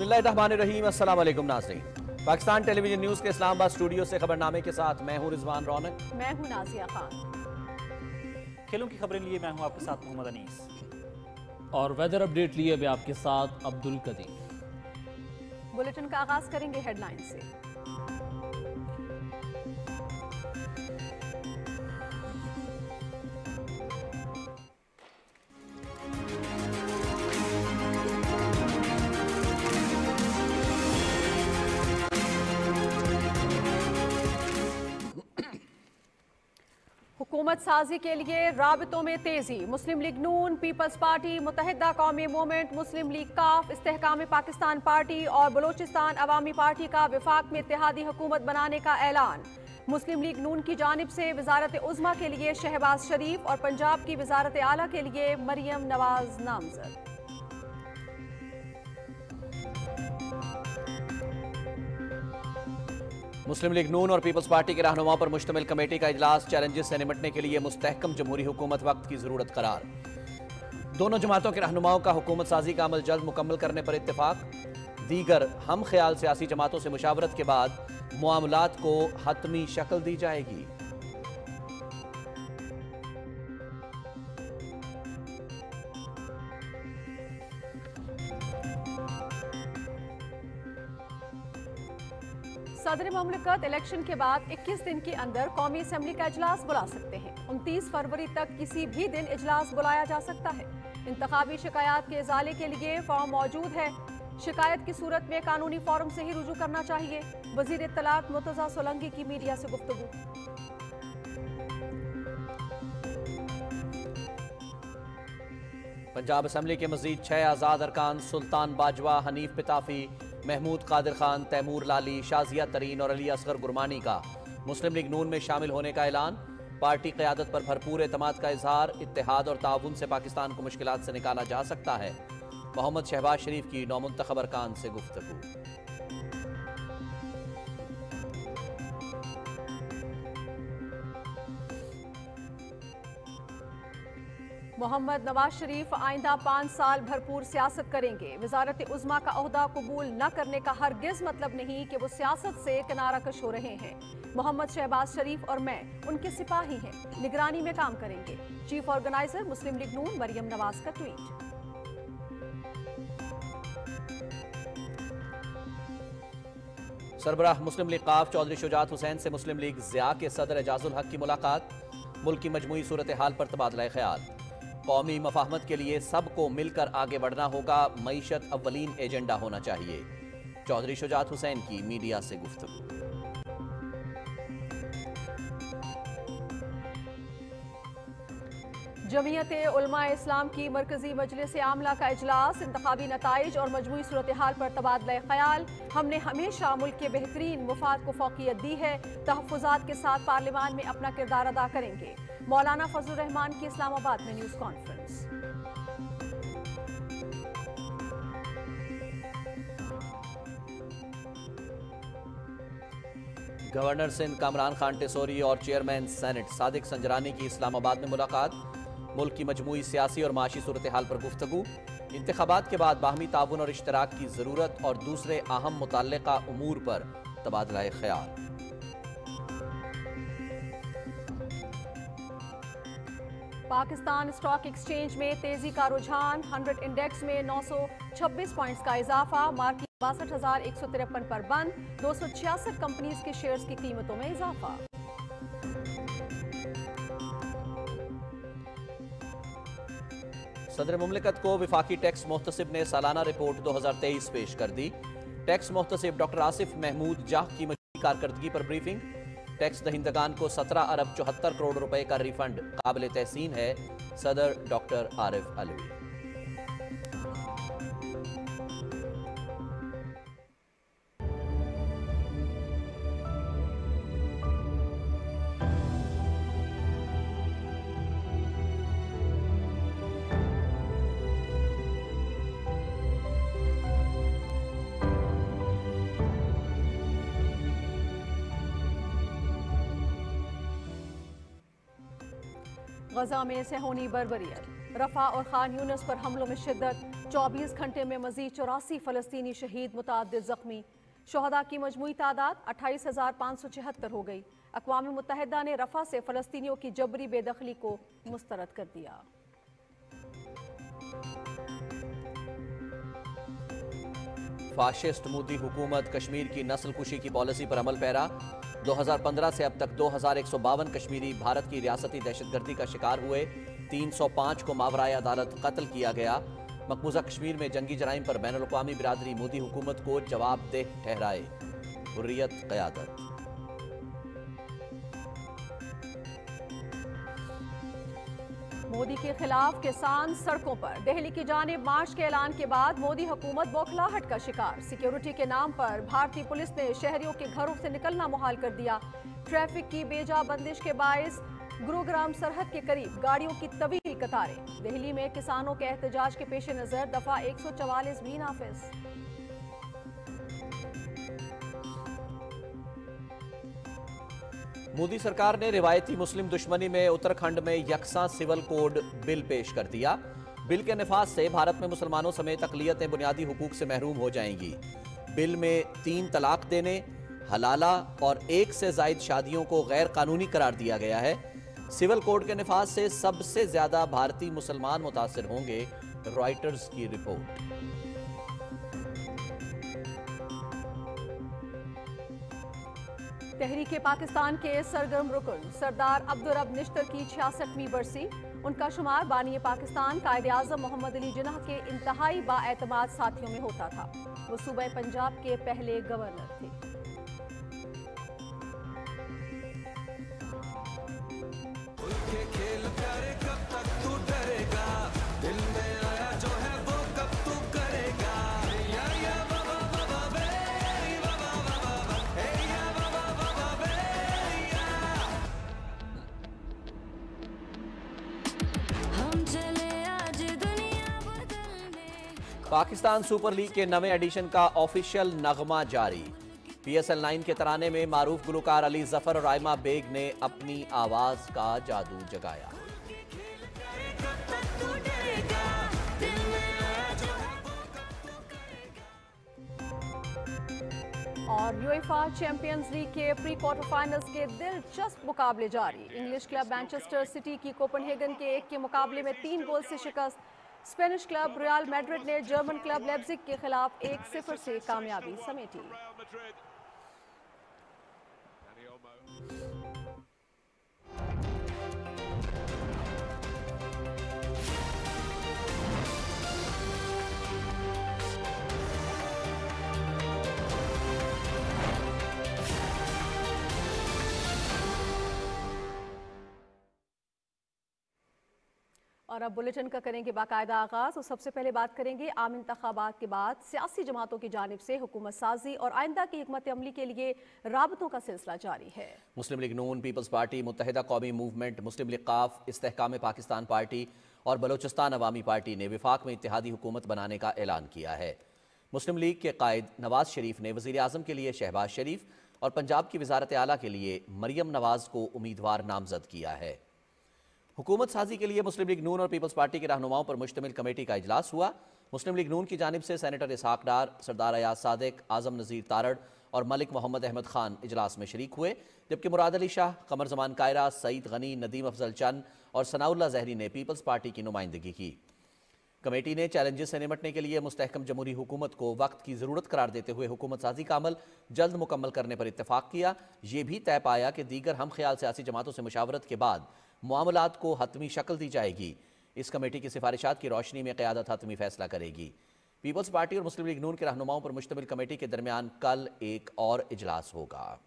बसमिलकुम नाजरीन Pakistan television news के Islamabad studio से खबरनामे के साथ मैं हूं रिजवान रौनक मैं हूं नाजिया खान खेलों की खबरें लिए मैं हूं आपके साथ मोहम्मद अनीस और वेदर अपडेट लिए भी आपके साथ अब्दुल कदीम बुलेटिन का आगाज करेंगे हेडलाइन से हुकूमत साजी के लिए राबतों में तेजी Muslim League Noon Peoples Party Muttahida Qaumi Movement Muslim League Qaf Istehkam Pakistan Party और बलोचिस्तान अवामी पार्टी का विफाक में इतिहादी हुकूमत बनाने का ऐलान मुस्लिम लीग नून की जानब से वजारत उजमा के लिए शहबाज शरीफ और पंजाब की वजारत आला के लिए मरियम नवाज नामजद मुस्लिम लीग नून और पीपल्स पार्टी के रहनुमाओं पर मुश्तमिल कमेटी का इजलास चैलेंजेस से निपटने के लिए मुस्तकम जमहूरी हुकूमत वक्त की जरूरत करार दोनों जमातों के रहनुमाओं का हुकूमत साजी का अमल जल्द मुकम्मल करने पर इतफाक दीगर हम ख्याल सियासी जमातों से मुशावरत के बाद मामला को हतमी शक्ल दी जाएगी ममलिकत इलेक्शन के बाद 21 दिन के अंदर कौमी असम्बली का इजलास बुला सकते हैं उनतीस फरवरी तक किसी भी दिन इजलास बुलाया जा सकता है इंतबी शिकायत के इजाले के लिए फॉर्म मौजूद है शिकायत की सूरत में कानूनी फॉर्म से ही रुजू करना चाहिए वजीर तलाक मुतजा सोलंगी की मीडिया से गुफ्तु पंजाब असम्बली के मजीद छह आज़ाद अरकान सुल्तान बाजवा हनीफ पिताफी महमूद कादिर खान तैमूर लाली शाजिया तरीन और अली असगर गुरमानी का मुस्लिम लीग नून में शामिल होने का ऐलान पार्टी क्यादत पर भरपूर अतमाद का इजहार इतिहाद और ताउन से पाकिस्तान को मुश्किल से निकाला जा सकता है मोहम्मद शहबाज शरीफ की नौमंतखब अरकान से गुफ्तु मोहम्मद नवाज शरीफ आइंदा पाँच साल भरपूर सियासत करेंगे वजारत उजमा का अहदा कबूल न करने का हर गिज मतलब नहीं कि वो सियासत से किनारा कश हो रहे हैं मोहम्मद शहबाज शरीफ और मैं उनके सिपाही हैं निगरानी में काम करेंगे chief organiser Muslim League Noon Maryam Nawaz का ट्वीट सरबराह मुस्लिम लीग काफ चौधरी शुजात हुसैन से मुस्लिम लीग जिया के सदर एजाजुल हक की मुलाकात मुल्क की मजमू सूरत हाल पर तबादला ख्याल कौमी मफाहमत के लिए सबको मिलकर आगे बढ़ना होगा मीशत अवलीन एजेंडा होना चाहिए चौधरी शुजात हुसैन की मीडिया से गुफ्तु जमीयत उलमा इस्लाम की मरकजी मजलिस आमला का अजलास इंतबी नतज और मजमू सूरत हाल पर तबादला ख्याल हमने हमेशा मुल्क के बेहतरीन मुफाद को फोकियत दी है तहफात के साथ पार्लियामान में अपना किरदार अदा करेंगे मौलाना फजल रहमान की इस्लामाबाद में news conference governor Sindh Kamran Khan Tessori और चेयरमैन सेनेट सादिक संजरानी की इस्लामाबाद में मुलाकात मुल्क की मजमू सियासी और माशी सूरत हाल पर गुफ्तु इंतबात के बाद बाहमी ताउन और इश्तराक की ज़रूरत और दूसरे अहम मुतल अमूर पर तबादला ख्याल पाकिस्तान स्टॉक एक्सचेंज में तेजी का रुझान 100 इंडेक्स में 926 पॉइंट्स का इजाफा मार्केट बासठ हजार एक सौ तिरपन पर बंद दो सौ छियासठ कंपनीज के शेयर्स की कीमतों में इजाफा सदर मुमलिकत को विफाकी टैक्स मोहतसिब ने सालाना रिपोर्ट 2023 पेश कर दी टैक्स मोहतसिब डॉक्टर आसिफ महमूद जाह की मशीन कारकर्दगी पर ब्रीफिंग टैक्स दहिंदगान को 17 अरब चौहत्तर करोड़ रुपए का रिफंड काबिल तहसीन है सदर डॉक्टर आरिफ अलवी गजा में सहूनी बरबरीत रफा और खान यूनस पर हमलों में शिद्दत चौबीस घंटे में मजीद चौरासी फलस्तीनी शहीद मुतद जख्मी शहदा की मजमू तादाद अट्ठाईस हज़ार पाँच सौ छिहत्तर हो गई अकवा मुतहदा ने रफा से फ़लस्तियों की जबरी बेदखली को मुस्तरद कर दिया फाशिस्ट मोदी हुकूमत कश्मीर की नस्ल खुशी की पॉलिसी पर अमल पैरा 2015 से अब तक दो कश्मीरी भारत की रियासती दहशतगर्दी का शिकार हुए 305 को मावराई अदालत कत्ल किया गया मकबूजा कश्मीर में जंगी जराइम पर बैन अवी बरदरी मोदी हुकूमत को जवाबदेह ठहराए हुर्रियत क्यादत मोदी के खिलाफ किसान सड़कों पर दिल्ली की जाने मार्च के ऐलान के बाद मोदी हुकूमत बौखलाहट का शिकार सिक्योरिटी के नाम पर भारतीय पुलिस ने शहरियों के घरों से निकलना मुहाल कर दिया ट्रैफिक की बेजा बंदिश के बायस गुरुग्राम सरहद के करीब गाड़ियों की तवील कतारें दिल्ली में किसानों के एहतजाज के पेश नजर दफा एक सौ भी नाफिज मोदी सरकार ने रिवायती मुस्लिम दुश्मनी में उत्तराखंड में यकसा सिविल कोड बिल पेश कर दिया बिल के नफाज से भारत में मुसलमानों समेत अकलीतें बुनियादी हकूक से महरूम हो जाएंगी बिल में तीन तलाक देने हलाला और एक से जायद शादियों को गैर कानूनी करार दिया गया है सिविल कोड के नफाज से सबसे ज्यादा भारतीय मुसलमान मुतासर होंगे रॉयटर्स की रिपोर्ट तहरीक पाकिस्तान के सरगर्म रुकन सरदार अब्दुलरब निश्तर की छियासठवीं बरसी उनका शुमार बानी पाकिस्तान कायद अजम मोहम्मद अली जिन्ह के इंतहाई बातमाद साथियों में होता था वो सूबह पंजाब के पहले गवर्नर थे खेल कब तक पाकिस्तान सुपर लीग के नवे एडिशन का ऑफिशियल नगमा जारी पीएसएल नाइन के तराने में मारूफ गुलकार अली जफर और आयमा बेग ने अपनी आवाज का जादू जगाया और यूएफा चैंपियंस लीग के प्री क्वार्टर फाइनल्स के दिलचस्प मुकाबले जारी इंग्लिश क्लब मैनचेस्टर सिटी की कोपनहेगन के एक के मुकाबले में तीन गोल से शिकस्त स्पेनिश क्लब रियल मैड्रिड ने जर्मन क्लब लेब्जिक के खिलाफ एक सिफर से कामयाबी समेटी और अब बुलेटिन का करेंगे बाकायदा आगाज़ और तो सबसे पहले बात करेंगे आम इंतबात के बाद सियासी जमातों की जानब से हुकूमत साजी और आइंदा की हमत अमली के लिए रबतों का सिलसिला जारी है Muslim League Noon Peoples Party Muttahida Qaumi Movement Muslim League Qaf Istehkam Pakistan Party और बलोचिस्तान अवामी पार्टी ने विफाक में इतिहादी हुकूमत बनाने का ऐलान किया है मुस्लिम लीग के कायद नवाज शरीफ ने वजी अजम के लिए शहबाज शरीफ और पंजाब की वजारत आला के लिए मरियम नवाज को उम्मीदवार नामजद किया है हुकूमत साजी के लिए मुस्लिम लीग नून और पीपल्स पार्टी के रहनुमाओं पर मुश्तमिल कमेटी का इजलास हुआ मुस्लिम लीग नून की जानब से सैनिटर इसहाक डार सरदार अयाज सादिक आजम नज़ीर तारड़ और मलिक मोहम्मद अहमद खान इजलास में शरीक हुए जबकि मुराद अली शाह कमर जमान कायरा सईद गनी नदीम अफजल चंद और सनाउल्ला जहरी ने पीपल्स पार्टी की नुमाइंदगी की कमेटी ने चैलेंजेस से निपटने के लिए मुस्तकम जमहूरी हुकूमत को वक्त की ज़रूरत करार देते हुए हुकूमत साजी का अमल जल्द मुकम्मल करने पर इतफाक़ किया ये भी तय पाया कि दीगर हम ख्याल सियासी जमातों से मुशावरत के बाद मामला को हतमी शक्ल दी जाएगी इस कमेटी की सिफारिशात की रोशनी में क्यादत हतमी फैसला करेगी पीपल्स पार्टी और मुस्लिम लीग नून के रहनुमाओं पर मुश्तमिल कमेटी के दरमियान कल एक और इजलास होगा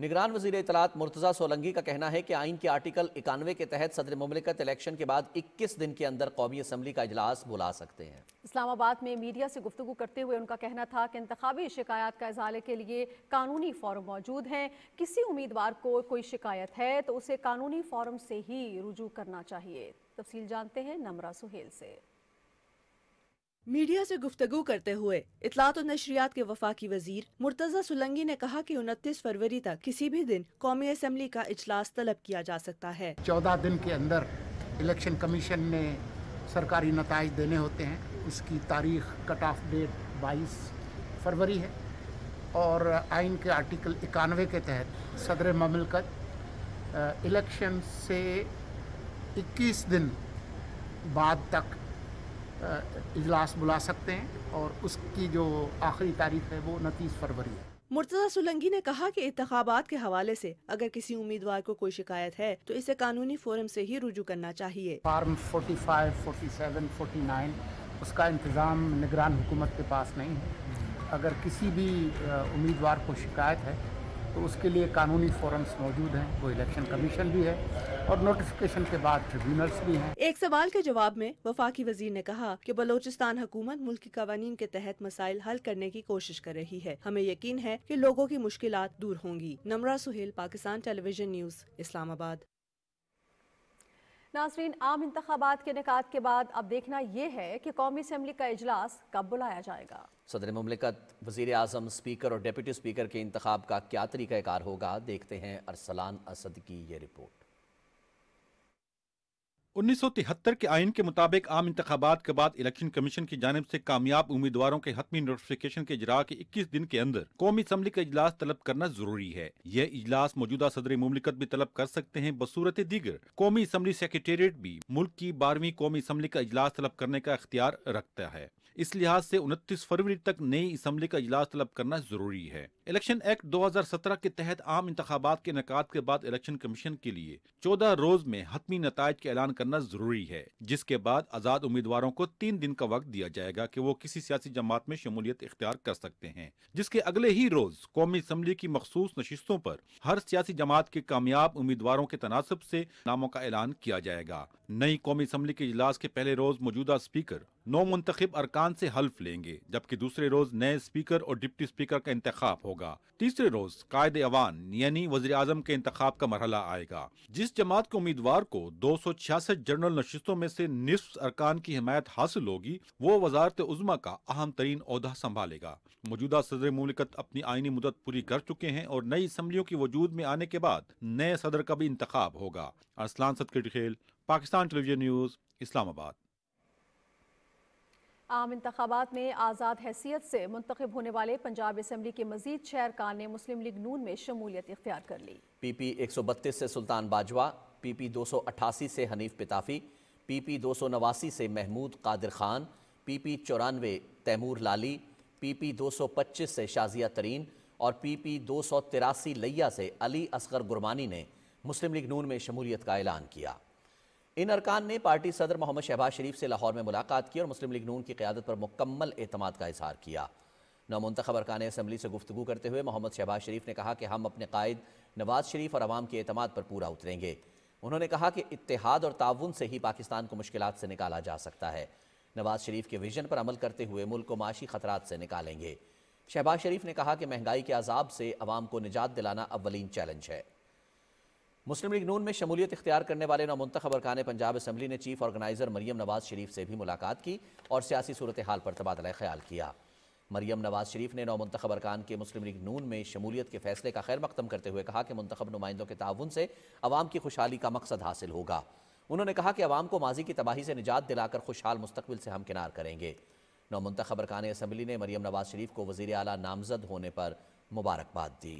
निगरान वजीर इतलात मुर्तज़ा सोलंगी का कहना है कि आइन के आर्टिकल इक्यानवे के तहत सदर ममलिकत इलेक्शन के बाद इक्कीस दिन के अंदर कौमी असम्बली का अजलास बुला सकते हैं इस्लामाबाद में मीडिया से गुफ्तु करते हुए उनका कहना था कि इंतबी शिकायत का इजाले के लिए कानूनी फॉरम मौजूद हैं किसी उम्मीदवार को कोई शिकायत है तो उसे कानूनी फॉरम से ही रुजू करना चाहिए तफसील जानते हैं नमरा सुहेल से मीडिया से गुफ्तगु करते हुए इतलात और नशरियात के वफाकी वजीर मुर्तजा सुलंगी ने कहा कि उनतीस फरवरी तक किसी भी दिन कौमी असम्बली का इजलास तलब किया जा सकता है चौदह दिन के अंदर इलेक्शन कमीशन ने सरकारी नतज देने होते हैं इसकी तारीख कट ऑफ डेट बाईस फरवरी है और आइन के आर्टिकल इक्यानवे के तहत सदर ममलकत इलेक्शन से इक्कीस दिन बाद तक इजलास बुला सकते हैं और उसकी जो आखिरी तारीख है वो उनतीस फरवरी है मुर्तजा सुलंगी ने कहा कि इंतबात के हवाले से अगर किसी उम्मीदवार को कोई शिकायत है तो इसे कानूनी फोरम से ही रुजू करना चाहिए फार्म 45, 47, 49 उसका इंतज़ाम निगरान हुकूमत के पास नहीं है अगर किसी भी उम्मीदवार को शिकायत है तो उसके लिए कानूनी फोरम्स मौजूद हैं वो इलेक्शन कमीशन भी है और नोटिफिकेशन के बाद ट्रिब्यूनल्स भी हैं एक सवाल के जवाब में वफाकी वजीर ने कहा कि बलोचिस्तान हुकूमत मुल्क कवानीन के तहत मसाइल हल करने की कोशिश कर रही है हमें यकीन है कि लोगों की मुश्किल दूर होंगी नमरा सुहेल पाकिस्तान टेलीविजन न्यूज़ इस्लामाबाद नाजरीन आम इंतबात के निकात के बाद अब देखना यह है कि कौमी असम्बली का अजलास कब बुलाया जाएगा सदर ममलिकत वजीर अजम स्पीकर और डिप्टी स्पीकर के इंतब का क्या तरीक़ाकार होगा देखते हैं अरसलान असद की यह रिपोर्ट 1973 के आइन के मुताबिक आम इंतबात के बाद इलेक्शन कमीशन की जानब ऐसी कामयाब उम्मीदवारों के हतमी नोटिफिकेशन के इजरा के इक्कीस दिन के अंदर कौमी असम्बली का इजलास तलब करना जरूरी है यह इजलास मौजूदा सदर ममलिकत भी तलब कर सकते हैं बसूरत दीगर कौमी असम्बली सेक्रेटेरिएट भी मुल्क की बारहवीं कौमी असम्बली का इजलास तलब करने का अख्तियार रखता है इस लिहाज से उनतीस फरवरी तक नई असम्बली का इजलास तलब करना जरूरी है इलेक्शन एक्ट 2017 के तहत आम इंतबात के नकाद के बाद इलेक्शन कमीशन के लिए 14 रोज में हतमी नतज के ऐलान करना जरूरी है जिसके बाद आजाद उम्मीदवारों को तीन दिन का वक्त दिया जाएगा कि वो किसी सियासी जमात में शमूलियत इख्तियार कर सकते हैं जिसके अगले ही रोज कौमी असम्बली की मखसूस नशस्तों पर हर सियासी जमात के कामयाब उम्मीदवारों के तनासब से नामों का ऐलान किया जाएगा नई कौमी असम्बली के इजलास के पहले रोज मौजूदा स्पीकर नौ मुंतब अरकान से हल्फ लेंगे जबकि दूसरे रोज नए स्पीकर और डिप्टी स्पीकर का इंतखब होगा होगा तीसरे रोज कायद अवान यानी वजी अजम के इंतखब का मरहला आएगा जिस जमात के उम्मीदवार को दो सौ छियासठ जनरल नशस्तों में से निसफ अरकान की हिमायत हासिल होगी वो वजारत उजमा का अहम तरीन अहदा संभालेगा मौजूदा सदर ममलिकत अपनी आइनी मुदत पूरी कर चुके हैं और नई असम्बलियों की वजूद में आने के बाद नए सदर का भी इंतखा होगा अरसलान सदकट खेल पाकिस्तान टेलीविजन न्यूज़ इस्लामाबाद आम इंतबात में आज़ाद हैसियत से मुंतब होने वाले पंजाब इसम्बली के मजीद छह अरकान ने मुस्लिम लीग नून में शमूलियत इख्तियार कर ली पी पी एक सौ बत्तीस से सुल्तान बाजवा पी पी दो सौ अट्ठासी से हनीफ पिताफी पी पी दो सौ नवासी से महमूद कादिर खान पी पी चौरानवे तैमूर लाली पी पी दो सौ पच्चीस से शाजिया तरीन और पी पी दो सौ तिरासी लैया से अली असगर गुरमानी ने मुस्लिम लीग नून में शमूलियत का ऐलान किया इन अरकान ने पार्टी सदर मोहम्मद शहबाज शरीफ से लाहौर में मुलाकात की और मुस्लिम लीग नून की क्यादत पर मुकम्मल अतमाद का इजहार किया नौमंतखब अरकान असम्बली से गुफ्तु करते हुए मोहम्मद शहबाज शरीफ ने कहा कि हम अपने कायद नवाज शरीफ और आवाम के अतमाद पर पूरा उतरेंगे उन्होंने कहा कि इतिहाद और ताउन से ही पाकिस्तान को मुश्किल से निकाला जा सकता है नवाज शरीफ के विजन पर अमल करते हुए मुल्क को माशी खतरात से निकालेंगे शहबाज शरीफ ने कहा कि महंगाई के अजाब से आवाम को निजात दिलाना अवलिन चैलेंज है मुस्लिम लीग नून में शमूलियत इख्तियार करने वाले नौमंतब अरकान पंजाब असम्बली ने चीफ ऑर्गेनाइजर मरीम नवाज शरीफ से भी मुलाकात की और सियासी सूरत हाल पर तबादला ख्याल किया मरीम नवाज शरीफ ने नौमंतब अरकान के मुस्लिम लीग नून में शमूलियत के फैसले का खैर मकदम करते हुए कहा कि मंतखब नुमाइंदों के ताउन से आवाम की खुशहाली का मकसद हासिल होगा उन्होंने कहा कि आवाम को माजी की तबाही से निजात दिलाकर खुशहाल मुस्तबिल से हमकिनार करेंगे नौमंतब अरकान असम्बली ने मरीम नवाज शरीफ को वजीर अला नामजद होने पर मुबारकबाद दी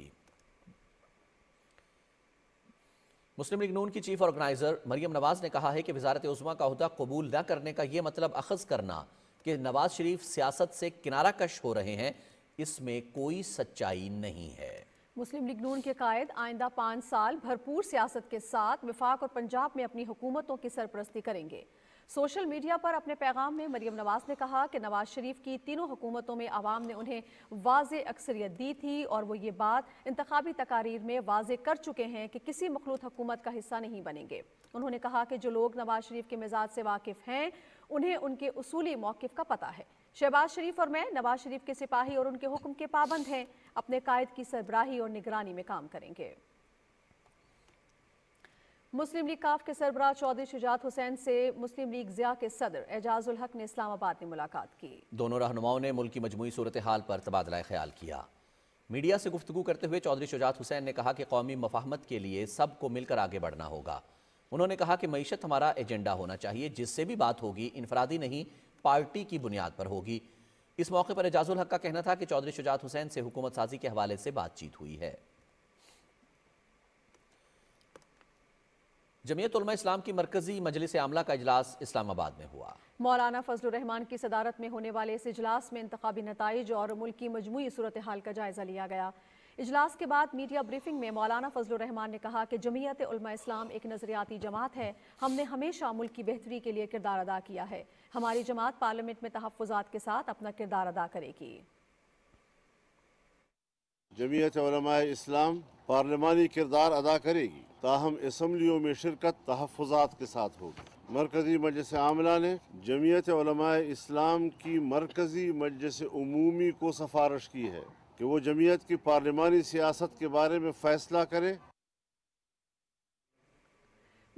मुस्लिम लीग नून की चीफ ऑर्गेनाइजर मरियम नवाज ने कहा है कि वजारत उजमा का अहदा कबूल न करने का यह मतलब अखज करना कि नवाज शरीफ सियासत से किनारा कश हो रहे हैं इसमें कोई सच्चाई नहीं है मुस्लिम लीग नून के कायद आइंदा पाँच साल भरपूर सियासत के साथ विफाक और पंजाब में अपनी हुकूमतों की सरपरस्ती करेंगे सोशल मीडिया पर अपने पैगाम में मरियम नवाज ने कहा कि नवाज शरीफ की तीनों हुकूमतों में आवाम ने उन्हें वाज अक्सरियत दी थी और वो ये बात इंतबी तकारीर में वाज कर चुके हैं कि किसी मखलूत हुकूमत का हिस्सा नहीं बनेंगे उन्होंने कहा कि जो लोग नवाज शरीफ के मिजाज से वाकिफ हैं उन्हें उनके उसूली मौकफ़ का पता है शहबाज शरीफ और मैं नवाज शरीफ के सिपाही और उनके हुक्म के पाबंद हैं अपने कायद की सरबराही और निगरानी में काम करेंगे मुस्लिम लीग काफ के सरबराह चौधरी शुजात हुसैन से मुस्लिम लीग जिया के सदर एजाजुल हक ने इस्लामाबाद में मुलाकात की दोनों रहनुमाओं ने मुल्क की मजमू सूरत हाल पर तबादला ख्याल किया मीडिया से गुफ्तु करते हुए चौधरी शुजात हुसैन ने कहा कि कौमी मफाहमत के लिए सबको मिलकर आगे बढ़ना होगा उन्होंने कहा कि मीशत हमारा एजेंडा होना चाहिए जिससे भी बात होगी इनफरादी नहीं पार्टी की बुनियाद पर होगी इस मौके पर एजाजुल हक का कहना था कि चौधरी शुजात हुसैन से हुकूमत साजी के हवाले से बातचीत हुई है जमीयत इस्लाम की मरकजी मजलिस आमला का अजलास इस्लामाबाद में हुआ मौलाना फजलरहमान की सदारत में होने वाले इस इजलास में इंतबी नतज और मुल्क की मजमू सूरत हाल का जायजा लिया गया इजलास के बाद मीडिया ब्रीफिंग में मौलाना फजलरहमान ने कहा कि जमीयत इस्लाम एक नज़रियाती जमात है हमने हमेशा मुल्क की बेहतरी के लिए किरदार अदा किया है हमारी जमात पार्लियामेंट में तहफ़ात के साथ अपना किरदार अदा करेगी जमीयत इस्लाम पार्लियामानी किरदार अदा करेगी ताहम इसम्बलियों में शिरकत तहफ़ात के साथ होगी मरकज़ी मजलिस आमला ने जमीयत इस्लाम की मरकज़ी मजलिस अमूमी को सफारश की है कि वो जमीयत की पार्लिमानी सियासत के बारे में फ़ैसला करे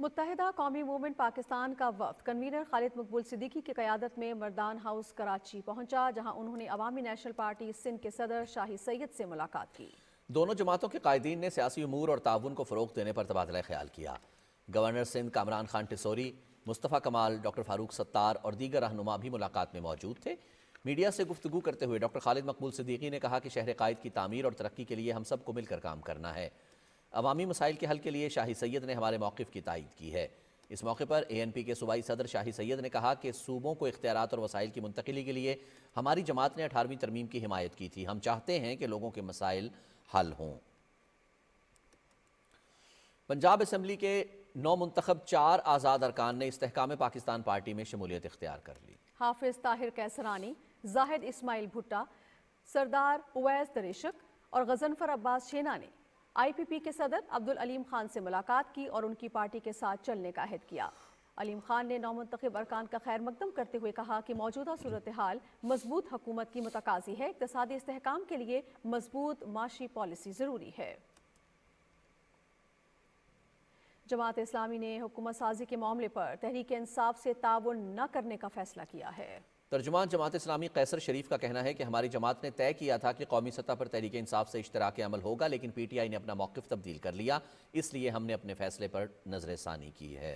मुतहदा कौमी मूवमेंट पाकिस्तान का वफ कन्वीनर खालिद मकबूल सिद्दीकी की क्यादत में मरदान हाउस कराची पहुंचा जहां उन्होंने अवामी नेशनल पार्टी सिंध के सदर शाही सैयद से मुलाकात की दोनों जमातों के कायदीन ने सियासी अमूर और ताउन को फ़रोग देने पर तबादला ख्याल किया गवर्नर सिंध कामरान खान टिसोरी मुस्तफ़ा कमाल डॉक्टर फारूक सत्तार और दीगर रहनुमा भी मुलाकात में मौजूद थे मीडिया से गुफ्तु करते हुए डॉक्टर खालिद मकबूल सिद्दीकी ने कहा कि शहर कायद की तमीर और तरक्की के लिए हम सबको मिलकर काम करना है अवामी मसाइल के हल के लिए शाही सैद ने हमारे मौक़ की तायद की है इस मौके पर एएनपी के सूबाई सदर शाही सैयद ने कहा कि सूबों को इख्तियारत और वसाइल की मुंतकली के लिए हमारी जमात ने अठारहवीं तरमीम की हिमायत की थी हम चाहते हैं कि लोगों के मसाइल हल हों पंजाब असम्बली के नौ मंतखब चार आज़ाद अरकान ने इसकाम पाकिस्तान पार्टी में शमूलियत इख्तियार कर ली हाफिज ताहिर कैसरानी जाहिद इसमाइल भुट्टा सरदार उवैस दरेशक और गजनफर अब्बास शेना ने आईपीपी के सदर अब्दुल अलीम खान से मुलाकात की और उनकी पार्टी के साथ चलने का अहद किया अलीम खान ने नौमंतखब अरकान का खैर मकदम करते हुए कहा कि मौजूदा सूरत हाल मजबूत हुकूमत की मतकाजी है इकतदी इसकाम के लिए मजबूत माशी पॉलिसी ज़रूरी है जमात इस्लामी ने हुकूमत साजी के मामले पर तहरीक इंसाफ से ताउन न करने का फैसला किया है तर्जुमान जमात इस्लामी कैसर शरीफ का कहना है कि हमारी जमात ने तय किया था कि कौमी सतह पर तहरीक इंसाफ से इश्तराक अमल होगा लेकिन पी टी आई ने अपना मौक़ तब्दील कर लिया इसलिए हमने अपने फैसले पर नजर ानी की है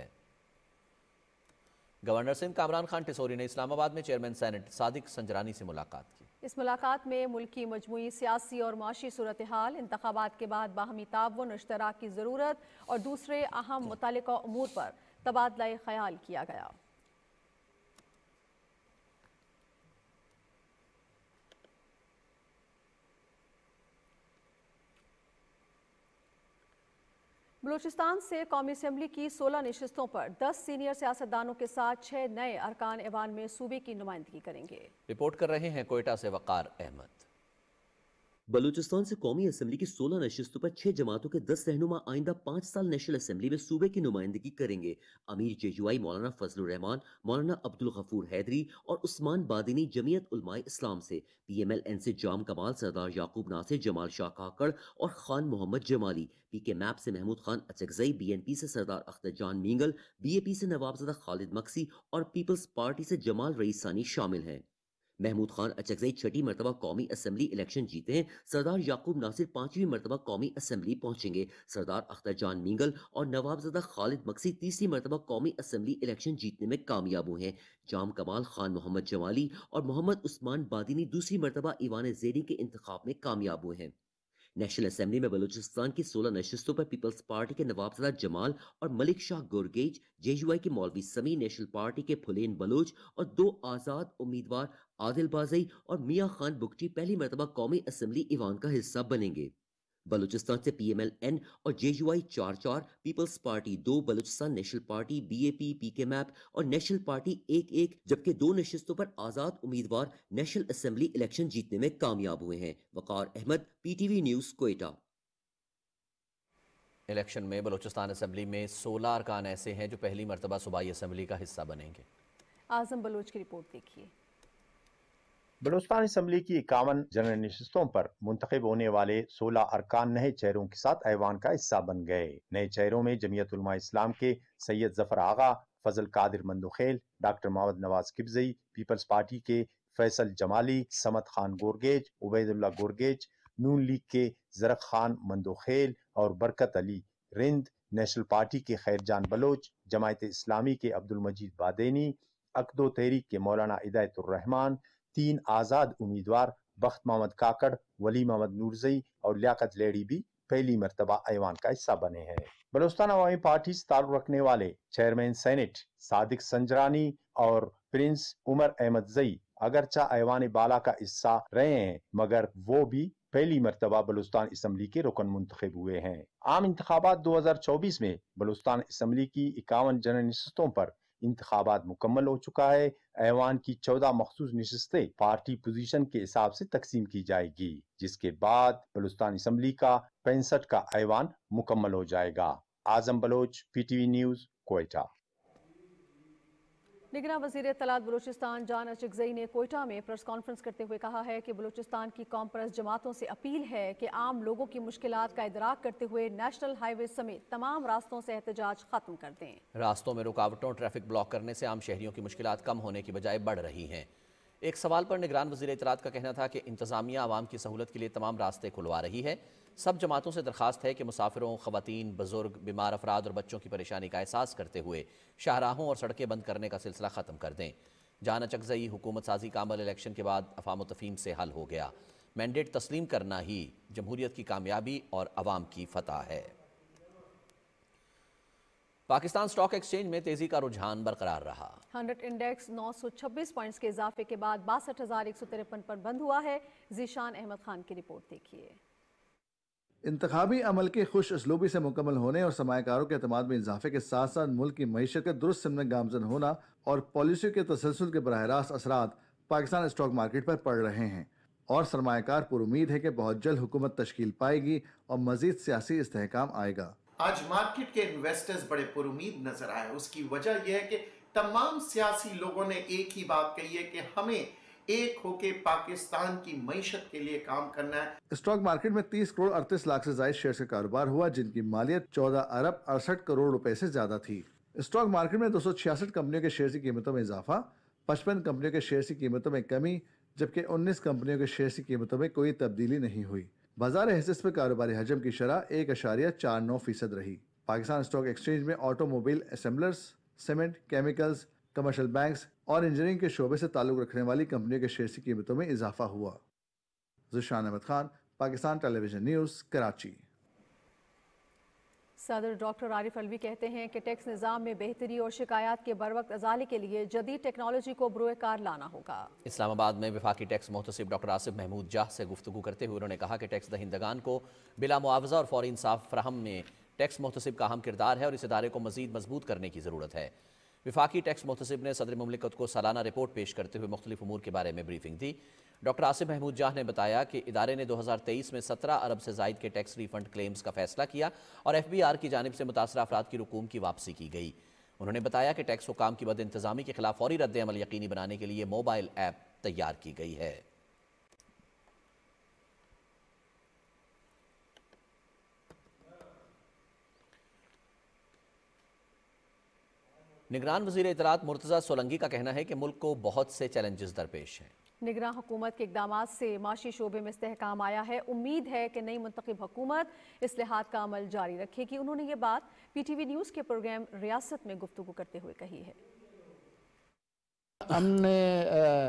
गवर्नर सिंह कामरान खान टिसोरी ने इस्लामाबाद में चेयरमैन सैनेट सादिक संजरानी से मुलाकात की इस मुलाकात में मुल्क की मजमू सियासी और माशी सूरत हाल इंतबात के बाद बाहमी ताउन इश्तराक की ज़रूरत और दूसरे अहम मुतल अमूर पर तबादला ख्याल किया गया बलूचिस्तान से कौमी असम्बली की 16 नशस्तों पर 10 सीनियर सियासतदानों के साथ छह नए अरकान ऐवान में सूबे की नुमाइंदगी करेंगे रिपोर्ट कर रहे हैं कोयटा से वक़ार अहमद बलूचिस्तान से कौमी असम्बली की 16 नशस्तों पर छह जमातों के 10 रहनुमा आइंदा पांच साल नेशनल असम्बली में सूबे की नुमाइंदगी करेंगे अमीर जेजुआई मौलाना फजल रहमान मौलाना अब्दुल गफूर हैदरी और उस्मान बादिनी जमीयत उलमाए इस्लाम से पी एम एल एन से जाम कमाल सरदार याकूब नासिर जमाल शाह काकड़ और Khan Mohammad Jamali P K MAP से Mahmood Khan Achakzai B N P से सरदार अख्तर जान मींगल बी ए पी से नवाबजदा खालिद मक्सी और पीपल्स पार्टी से जमाल रईसानी शामिल हैं महमूद खान अचकजई छठी मरतबा कौमी असम्बली इलेक्शन जीते हैं सरदार याकूब नासिर पांचवी मरतबा कौमी असम्बली पहुंचेंगे सरदार अख्तर जान मींगल और नवाबजदा खालिद मकसी तीसरी मरतबा कौमी असम्बली इलेक्शन जीतने में कामयाब हुए हैं जाम कमाल खान मोहम्मद जमाली और मोहम्मद उस्मान बादिनी दूसरी मरतबा ईवान जेरी के इंतब में कामयाब हुए हैं नेशनल असम्बली में बलूचिस्तान की 16 नशस्तों पर पीपल्स पार्टी के नवाबजदा जमाल और मलिक शाह गुरगेज जेजुआई के मौलवी समी नेशनल पार्टी के फुलेन बलोच और दो आज़ाद उम्मीदवार आदिल बाजई और मियाँ खान बुगटी पहली मरतबा कौमी असम्बली ईवान का हिस्सा बनेंगे बलूचिस्तान से पी एम एल एन और जे यू आई चार चार पीपल्स पार्टी दो Balochistan National Party B A P P K MAP और नेशनल पार्टी एक एक जबकि दो नशस्तों पर आज़ाद उम्मीदवार नेशनल असम्बली इलेक्शन जीतने में कामयाब हुए हैं Waqar Ahmed P T V news Quetta election में बलोचिस्तान असम्बली में सोलह अरकान ऐसे हैं जो पहली मरतबा सूबाई असम्बली का हिस्सा बनेंगे आजम बलोच की रिपोर्ट देखिए बलोस्तान असम्बली की इक्यावन जनरल नशस्तों पर मुंतब होने वाले सोलह अरकान नए चेहरों के साथ ऐवान का हिस्सा बन गए नए चेहरों में जमीयत इस्लाम के Syed Zafar Agha Fazal Qadir Mandokhel doctor Mohammad Nawaz Kibzai Peoples Party के फैसल जमाली समत खान गोरगेज उबैदुल्ला गोरगेज नून लीग के जरक खान मंदोखेल और बरकत अली रिंद नेशनल पार्टी के खैरजान बलोच जमायत इस्लामी के अब्दुल मजीद बादेनी अकदो तहरीक के मौलाना हिदायतुलरहमान तीन आज़ाद उम्मीदवार बख्त मोहम्मद काकड़ वली मोहम्मद नूरजई और लियाकत लेडी भी पहली मरतबा ऐवान का हिस्सा बने हैं बलोस्तान अवामी पार्टी से ताल्लुक रखने वाले चेयरमैन सेनेट सादिक संजरानी और प्रिंस उमर अहमद जई अगरचा ऐवान बाला का हिस्सा रहे हैं मगर वो भी पहली मरतबा बलुस्तान इसम्बली के रुकन मुंतब हुए हैं आम इंतबात 2024 में बलुस्तान इसम्बली की इक्यावन जनरल नशस्तों पर इंतबात मुकम्मल हो चुका है ऐवान की चौदह मखसूस नशस्तें पार्टी पोजिशन के हिसाब से तकसीम की जाएगी जिसके बाद बलुस्तान इसम्बली का पैंसठ का ऐवान मुकम्मल हो जाएगा Azam Baloch P T V news Quetta निगरान वजीर तलाद बलोचिस्तान जान अचगजई ने कोयटा में प्रेस कॉन्फ्रेंस करते हुए कहा है कि बलूचिस्तान की कौम प्रस जमातों से अपील है कि आम लोगों की मुश्किल का इदराक करते हुए नेशनल हाईवे समेत तमाम रास्तों से एहतजाज खत्म कर दें रास्तों में रुकावटों ट्रैफिक ब्लॉक करने से आम शहरियों की मुश्किल कम होने की बजाय बढ़ रही हैं एक सवाल पर निगरान वजी इतरात का कहना था कि इंतजामिया आवाम की सहूलत के लिए तमाम रास्ते खुलवा रही है सब जमातों से दरख्वास्त है कि मुसाफिरों खातन बुजुर्ग बीमार अफराद और बच्चों की परेशानी का एहसास करते हुए शाहराहों और सड़कें बंद करने का सिलसिला ख़त्म कर दें जान अचकजई हुकूमत साजी का अमल इलेक्शन के बाद अफाम तफीम से हल हो गया मैंडेट तस्लीम करना ही जमहूरीत की कामयाबी और आवाम की फतह है पाकिस्तान स्टॉक एक्सचेंज में तेजी का रुझान बरकरार रहा 100 इंडेक्स 926 पॉइंट्स के इजाफे के बाद बासठ पर बंद हुआ है जीशान अहमद खान की रिपोर्ट देखिए इंतबी अमल के खुश असलूबी से मुकम्मल होने और सरमाकारों के अतमाद में इजाफे के साथ साथ मुल्क की मीशत के दुरुस्त में गामजन होना और पॉलिसी के तसलसल के बरह रास्त असरा पाकिस्तान स्टॉक मार्केट पर पड़ रहे हैं और सरमाकार पर उम्मीद है कि बहुत जल्द हुकूमत तश्ल पाएगी और मजीद सियासी इसकाम आएगा आज मार्केट के इन्वेस्टर्स बड़े पुरुद नजर आए उसकी वजह यह है कि तमाम सियासी लोगों ने एक ही बात कही है कि हमें एक होके पाकिस्तान की मीशत के लिए काम करना है स्टॉक मार्केट में 30 करोड़ अड़तीस लाख से ज्यादा शेयर का कारोबार हुआ जिनकी मालियत 14 अरब अड़सठ करोड़ रुपए से ज्यादा थी स्टॉक मार्केट में दो कंपनियों के शेयर की कीमतों में इजाफा पचपन कंपनियों के शेयर की कीमतों में कमी जबकि उन्नीस कंपनियों के शेयर की कीमतों में कोई तब्दीली नहीं हुई बाजार हसिस में कारोबारी हजम की शरह एक अशारिया चार नौ फीसद रही पाकिस्तान स्टॉक एक्सचेंज में automobile assemblers cement chemicals commercial banks और इंजीनियरिंग के शोबे से ताल्लुक रखने वाली कंपनियों के शेयर की कीमतों में इजाफा हुआ जुशान अहमद खान पाकिस्तान टेलीविजन न्यूज़ कराची सदर डॉक्टर आरिफ अलवी कहते हैं कि टैक्स निज़ाम में बेहतरी और शिकायत के बर वक्त अजाले के लिए जदीद टेक्नोलॉजी को कार लाना होगा इस्लामाबाद में विफाकी टैक्स मुहतसिब डॉक्टर आसिफ महमूद जाह से गुफ्तु करते हुए उन्होंने कहा कि टैक्स दहिंदगान को बिला मुआवजा और फौरी इंसाफ फ्राहम में टैक्स मुहतसिब का अहम किरदार है और इस इदारे को मजीद मजबूत करने की ज़रूरत है विफाकी टैक्स मुहतसिब ने सदर ममलिकत को सालाना रिपोर्ट पेश करते हुए मुख्तलिफ अमूर के बारे में ब्रीफिंग दी डॉक्टर आसिफ महमूद जाह ने बताया कि इदारे ने दो हज़ार तेईस में सत्रह अरब से जायद के टैक्स रिफंड क्लेम्स का फैसला किया और एफ बी आर की जानब से मुतासर अफराद की रकूम की वापसी की गई उन्होंने बताया कि टैक्स हुकाम की बद इंतजामी के खिलाफ फौरी रद्द अमल यकीनी बनाने के लिए मोबाइल ऐप तैयार की गई है निगरान वजीर इतरात मुर्तज़ा सोलंगी का कहना है कि मुल्क को बहुत से चैलेंजेस दरपेश हैं निगरान हुकूमत के इकदाम से माशी शोबे में इसकाम आया है उम्मीद है कि नई मंतखब हुकूमत लिहाज का अमल जारी रखेगी उन्होंने ये बात पी टी वी न्यूज़ के प्रोग्राम रियासत में गुफ्तु करते हुए कही है हमने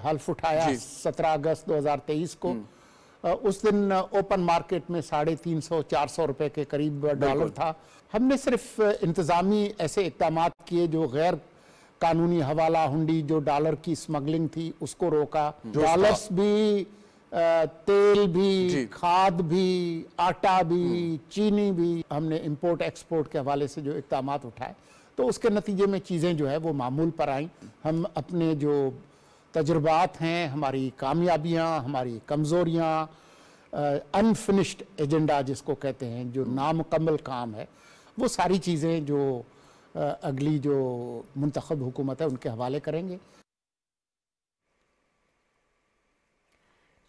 हल्फ उठाया सत्रह अगस्त दो हज़ार तेईस को हम्म। उस दिन ओपन मार्केट में साढ़े तीन सौ चार सौ रुपये के करीब डॉलर था हमने सिर्फ इंतज़ामी ऐसे इकदाम किए जो गैर कानूनी हवाला हुंडी जो डॉलर की स्मगलिंग थी उसको रोका डॉलर्स भी तेल भी खाद भी आटा भी हम्म। चीनी भी हमने इम्पोर्ट एक्सपोर्ट के हवाले से जो इकदाम उठाए तो उसके नतीजे में चीज़ें जो है वो मामूल पर आई हम अपने जो तजुर्बात हैं हमारी कामयाबियाँ हमारी कमज़ोरियाँ अनफिनिश्ड एजेंडा जिसको कहते हैं जो नामुकम्मल काम है वो सारी चीज़ें जो आ, अगली जो मंतखब हुकूमत है उनके हवाले करेंगे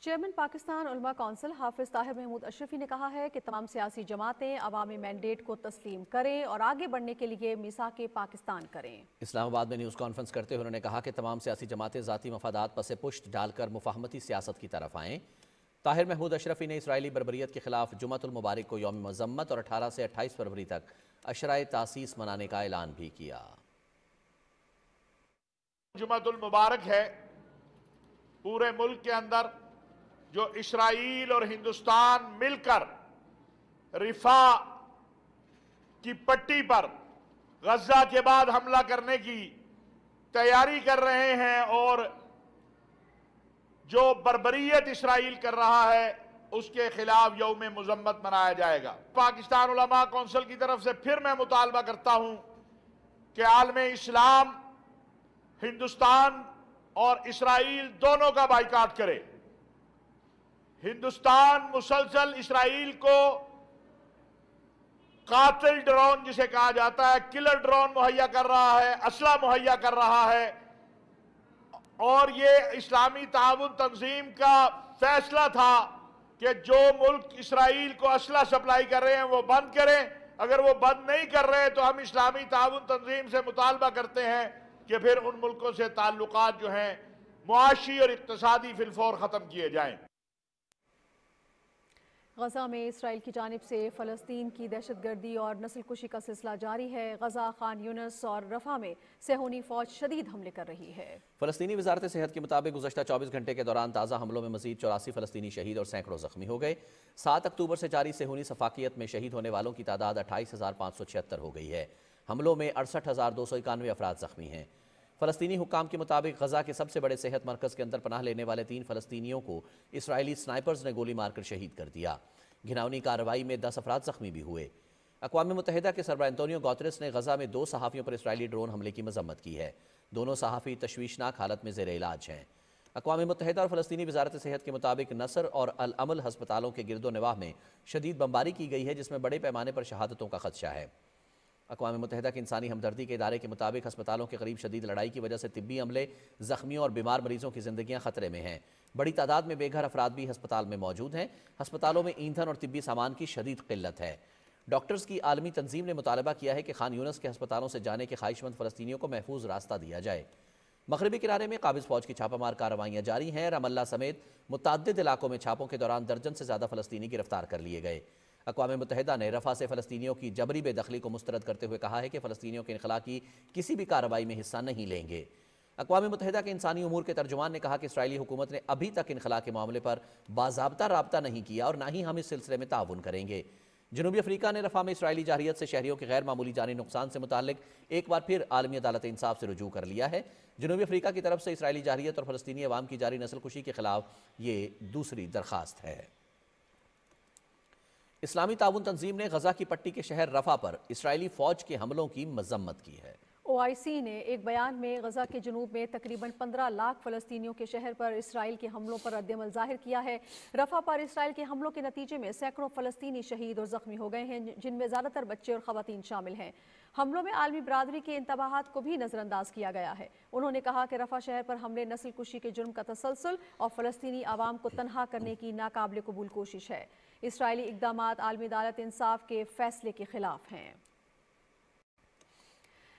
चेयरमैन पाकिस्तान उलमा कौंसिल हाफिज ताहिर महमूद अशरफी ने कहा है कि तमाम सियासी जमातें अवामी मैंडेट को तस्लीम करें और आगे बढ़ने के लिए मिसा के पाकिस्तान करें इस्लामाबाद में न्यूज़ कॉन्फ्रेंस करते हुए उन्होंने कहा कि तमाम सियासी जमातें ज़ाती मफादात से पुश्त डालकर मुफाहमती सियासत की तरफ आएँ ताहिर महमूद अशरफी ने इसराइली बरबरीत के खिलाफ जुमतुलमबारक को योम मजम्मत और अठारह से अट्ठाईस फरवरी तक अशराय तासीस मनाने का ऐलान भी किया जुमतुलमबारक है पूरे मुल्क के अंदर जो इसराइल और हिंदुस्तान मिलकर रिफा की पट्टी पर गजा के बाद हमला करने की तैयारी कर रहे हैं और जो बरबरीत इसराइल कर रहा है उसके खिलाफ यौम मजम्मत मनाया जाएगा पाकिस्तान उलमा कौंसिल की तरफ से फिर मैं मुतालबा करता हूं कि आलम इस्लाम हिंदुस्तान और इसराइल दोनों का बाइकाट करे हिंदुस्तान मुसलसल इसराइल को कातिल ड्रोन जिसे कहा जाता है किलर ड्रोन मुहैया कर रहा है असला मुहैया कर रहा है और ये इस्लामी ताउन तंजीम का फैसला था कि जो मुल्क इसराइल को असला सप्लाई कर रहे हैं वो बंद करें अगर वो बंद नहीं कर रहे तो हम इस्लामी ताउन तंजीम से मुतालबा करते हैं कि फिर उन मुल्कों से ताल्लुक जो हैं मुआशी और इकतदी फिलफौर ख़त्म किए जाएँ गज़ा में इसराइल की जानब से फ़लस्तीन की दहशत गर्दी और नस्ल कुशी का सिलसिला जारी है गज़ा खान यूनस और रफा में सहोनी फ़ौज शदीद हमले कर रही है फ़लस्तनी वजारत सेहत के मुताबिक गुजशत चौबीस घंटे के दौरान ताज़ा हमलों में मजीद चौरासी फ़लस्तनी शहीद और सैकड़ों ज़ख्मी हो गए सात अक्टूबर से जारी सहोनी सफाकियत में शहीद होने वालों की तादाद अट्ठाईस हज़ार पाँच सौ छिहत्तर हो गई है हमलों में अड़सठ हज़ार दो सौ इक्यानवे अफराद ज़ख्मी हैं फ़लस्तनी हुकाम के मुताबिक गजा के सबसे बड़े सेहत मरकज़ के अंदर पनाह लेने वाले तीन फ़लस्तियों को इसराइली स्नाइपर्स ने गोली मारकर शहीद कर दिया घिनौनी कार्रवाई में दस अफराद ज़ख्मी भी हुए अकवा मुतहदा के सरबरा एंतोनियो गौतरस ने गजा में दो सहाफ़ियों पर इसराइली ड्रोन हमले की मजम्मत की है दोनों सहाफ़ी तशवीशनाक हालत में जेर इलाज हैं अकवा मुतहदा और फ़लस्तनी वजारत सेहत के मुताबिक नसर और अलमल हस्पतालों के गिरदो नवाह में शदीद बम्बारी की गई है जिसमें बड़े पैमाने पर शहादतों का खदशा है अकवा मुतहदा के इंसानी हमदर्दी के इदारे के मुताबिक अस्पतालों के करीब शदीद लड़ाई की वजह से तबी अमले जख्मियों और बीमार मरीजों की जिंदगियां खतरे में हैं बड़ी तादाद में बेघर अफराद भी हस्पताल में मौजूद हैं हस्पतालों में ईंधन और तबी सामान की शदीद किल्लत है डॉक्टर्स की आलमी तंजीम ने मुतालबा किया है कि खान यूनस के हस्पतालों से जाने के ख्वाहिशमंद फलस्तियों को महफूज रास्ता दिया जाए मगरबी किनारे में काबिज फौज की छापामार कार्रवाइयाँ जारी हैं रमल्ला समेत मुतद इलाकों में छापों के दौरान दर्जन से ज़्यादा फलस्तनी गिरफ्तार कर लिए गए अकवा मुतहदा ने रफा से फ़लस्तियों की जबरी बेदखली को मुस्तरद करते हुए कहा है कि फ़लस्तियों के इखला की किसी भी कार्रवाई में हिस्सा नहीं लेंगे अकवा मुतहदा के इंसानी अमूर के तर्जुमान ने कहा कि इसराइली हुकूमत ने अभी तक इनखला के मामले पर बाबा रबता नहीं किया और ना ही हम इस सिलसिले में ताउन करेंगे जनूबी अफ्रीका ने रफा में इसराइली जारियत से शहरीों के गैर मामूली जानी नुकसान से मुतक एक बार फिर आलमी अदालत इंसाफ से रजू कर लिया है जनूबी अफ्रीका की तरफ से इसराइली जारियत और फलस्तनी अवाम की जारी नसलकुशी के खिलाफ ये दूसरी दरख्वास्त है इस्लामी ताउन तंजीम ने गजा की पट्टी के शहर रफा पर इसराइली फौज के हमलों की मजम्मत की है ओ आई सी ने एक बयान में गजा के जनूब में तकरीबन पंद्रह लाख फलस्तियों के शहर पर इसराइल के हमलों पर रद्दमल जाहिर किया है रफा पर इसराइल के हमलों के नतीजे में सैकड़ों फलस्तनी शहीद और जख्मी हो गए हैं जिनमें ज़्यादातर बच्चे और खातन शामिल हैं हमलों में आलमी बरदरी के इंतबाहत को भी नज़रअंदाज किया गया है उन्होंने कहा कि रफा शहर पर हमले नस्ल कुशी के जुर्म का तसलसल और फलस्तनी आवाम को तनहा करने की नाकबले कबूल कोशिश है इसराइली इकदाम आलमी अदालत इंसाफ के फैसले के खिलाफ हैं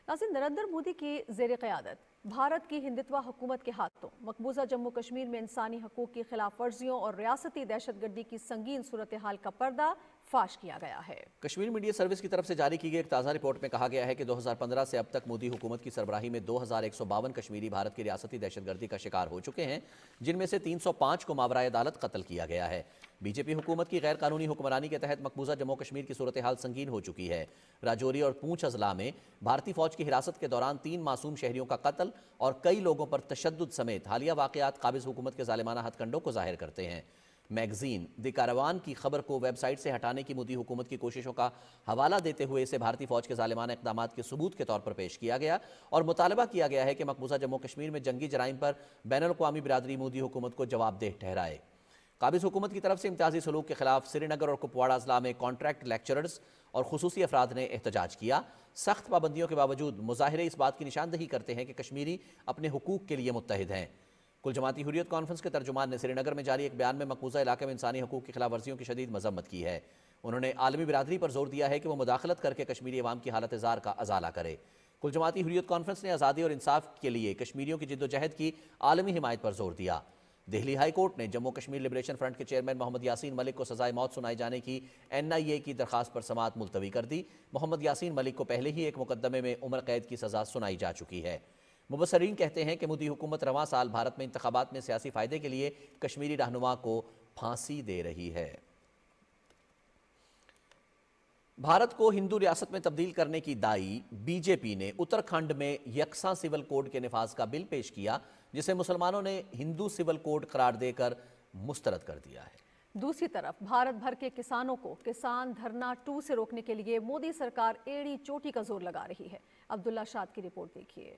नाजिन नरेंद्र मोदी की जेर क़्यादत भारत की हिंदुत्वा हुकूमत के हाथों मकबूजा जम्मू कश्मीर में इंसानी हकूक़ की खिलाफ वर्जियों और रियासती दहशत गर्दी की संगीन सूरत हाल का पर्दा फाश किया गया है कश्मीर मीडिया सर्विस की तरफ से जारी की गई एक ताज़ा रिपोर्ट में कहा गया है कि 2015 से अब तक मोदी हुकूमत की सरबराही में दो कश्मीरी भारत की रियासती दहशतगर्दी का शिकार हो चुके हैं जिनमें से 305 को मावरा अदालत कत्ल किया गया है बीजेपी हुकूमत की गैर कानूनी हुक्मरानी के तहत मकबूजा जम्मू कश्मीर की सूरत हाल संगीन हो चुकी है राजौरी और पूंछ अजला में भारतीय फौज की हिरासत के दौरान तीन मासूम शहरियों का कत्ल और कई लोगों पर तशद समेत हालिया वाकत काबिज हुकूमत के जालिमाना हथकंडों को जाहिर करते हैं मैगजीन द कारवान की खबर को वेबसाइट से हटाने की मोदी हुकूमत की कोशिशों का हवाला देते हुए इसे भारतीय फौज के जालिमान इकदाम के सबूत के तौर पर पेश किया गया और मुतालबा किया गया है कि मकबूजा जम्मू कश्मीर में जंगी जराइम पर बैन अवी बरदरी मोदी हुकूमत को जवाबदेह ठहराए काबिज हुकूमत की तरफ से इम्तियाजी सलूक के खिलाफ श्रीनगर और कुपवाड़ा जिला में कॉन्ट्रैक्ट लेक्चरर्स और खसूसी अफराद ने एहतजाज किया सख्त पाबंदियों के बावजूद मुजाहरे इस बात की निशानदही करते हैं कि कश्मीरी अपने हकूक के लिए मुतहद हैं कुल जमाती हुरियत कॉन्फ्रेंस के तर्जुमान ने श्रीनगर में जारी एक बयान में मकबूजा इलाके में इंसानी हकूक की खिलाफ वर्जियों की शदीद मजम्मत की है उन्होंने आलमी बरदरी पर जोर दिया है कि वह मुदाखलत करके कश्मीरी अवाम की हालत इजार का अजाला करे कुल जमाती हुरियत कॉन्फ्रेंस ने आज़ादी और इंसाफ के लिए कश्मीरियों की जद्दोजहद की आलमी हिमायत पर जोर दिया दिल्ली हाई कोर्ट ने जम्मू कश्मीर लिबरेशन फ्रंट के चेयरमैन मोहम्मद यासीन मलिक को सजाए मौत सुनाए जाने की एन आई ए की दरखास्त पर समात मुलतवी कर दी मोहम्मद यासीन मलिक को पहले ही एक मुकदमे में उम्र कैद की सजा सुनाई जा चुकी है मुबसरीन कहते हैं कि मोदी हुकूमत रवा साल भारत में इंतबात में सियासी फ़ायदे के लिए कश्मीरी रहनुमा को फांसी दे रही है भारत को हिंदू रियासत में तब्दील करने की दाई बीजेपी ने उत्तराखंड में यकसा सिविल कोड के नफाज का बिल पेश किया जिसे मुसलमानों ने हिंदू सिविल कोड करार देकर मुस्तरद कर दिया है दूसरी तरफ भारत भर के किसानों को किसान धरना टू से रोकने के लिए मोदी सरकार एड़ी चोटी का जोर लगा रही है अब्दुल्ला शाद की रिपोर्ट देखिए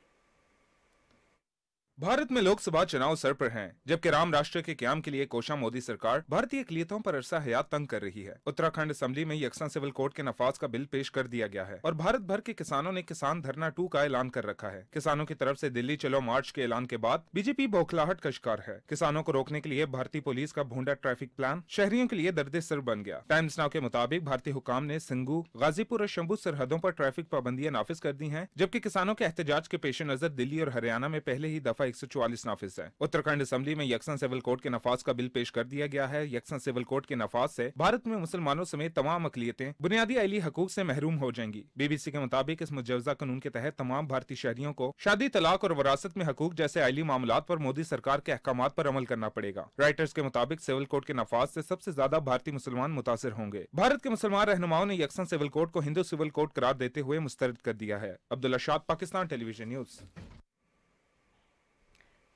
भारत में लोकसभा चुनाव सर पर हैं, जबकि राम राष्ट्र के क्याम के लिए कोशा मोदी सरकार भारतीय अकलियतों पर अरसा हयात तंग कर रही है उत्तराखंड असेंबली में यकसा सिविल कोर्ट के नफाज का बिल पेश कर दिया गया है और भारत भर के किसानों ने किसान धरना टू का ऐलान कर रखा है किसानों की तरफ ऐसी दिल्ली चलो मार्च के ऐलान के बाद बीजेपी बौखलाहट का शिकार है किसानों को रोकने के लिए भारतीय पुलिस का भूडा ट्रैफिक प्लान शहरियों के लिए दर्द सर बन गया टाइम्स नाव के मुताबिक भारतीय हुकाम ने सिंगू गाजीपुर और शंभू सरहदों आरोप ट्रैफिक पाबंदियाँ नाफिज कर दी है जबकि किसानों के एहतजाज के पेश नजर दिल्ली और हरियाणा में पहले ही दफा 144 नाफिस है उत्तराखंड असम्बली में यकसन सिविल कोर्ट के नफाज का बिल पेश कर दिया गया है यकसन सिविल कोर्ट के नफाज से भारत में मुसलमानों समेत तमाम अकलीतें बुनियादी अली हकूक से महरूम हो जाएंगी बीबीसी के मुताबिक इस मुजवजा कानून के तहत तमाम भारतीय शहरियों को शादी तलाक और वरासत में हकूक जैसे अली मामला आरोप मोदी सरकार के अहकाम आरोप अमल करना पड़ेगा राइटर्स के मुताबिक सिविल कोर्ट के नफाज ऐसी सबसे ज्यादा भारतीय मुसलमान मुतासर होंगे भारत के मुसलमान रहनुमाओं ने यकसन सिविल कोर्ट को हिंदू सिविल कोर्ट करार देते हुए मुस्तरद कर दिया है अब्दुल्ला शाह पाकिस्तान टेलीविजन न्यूज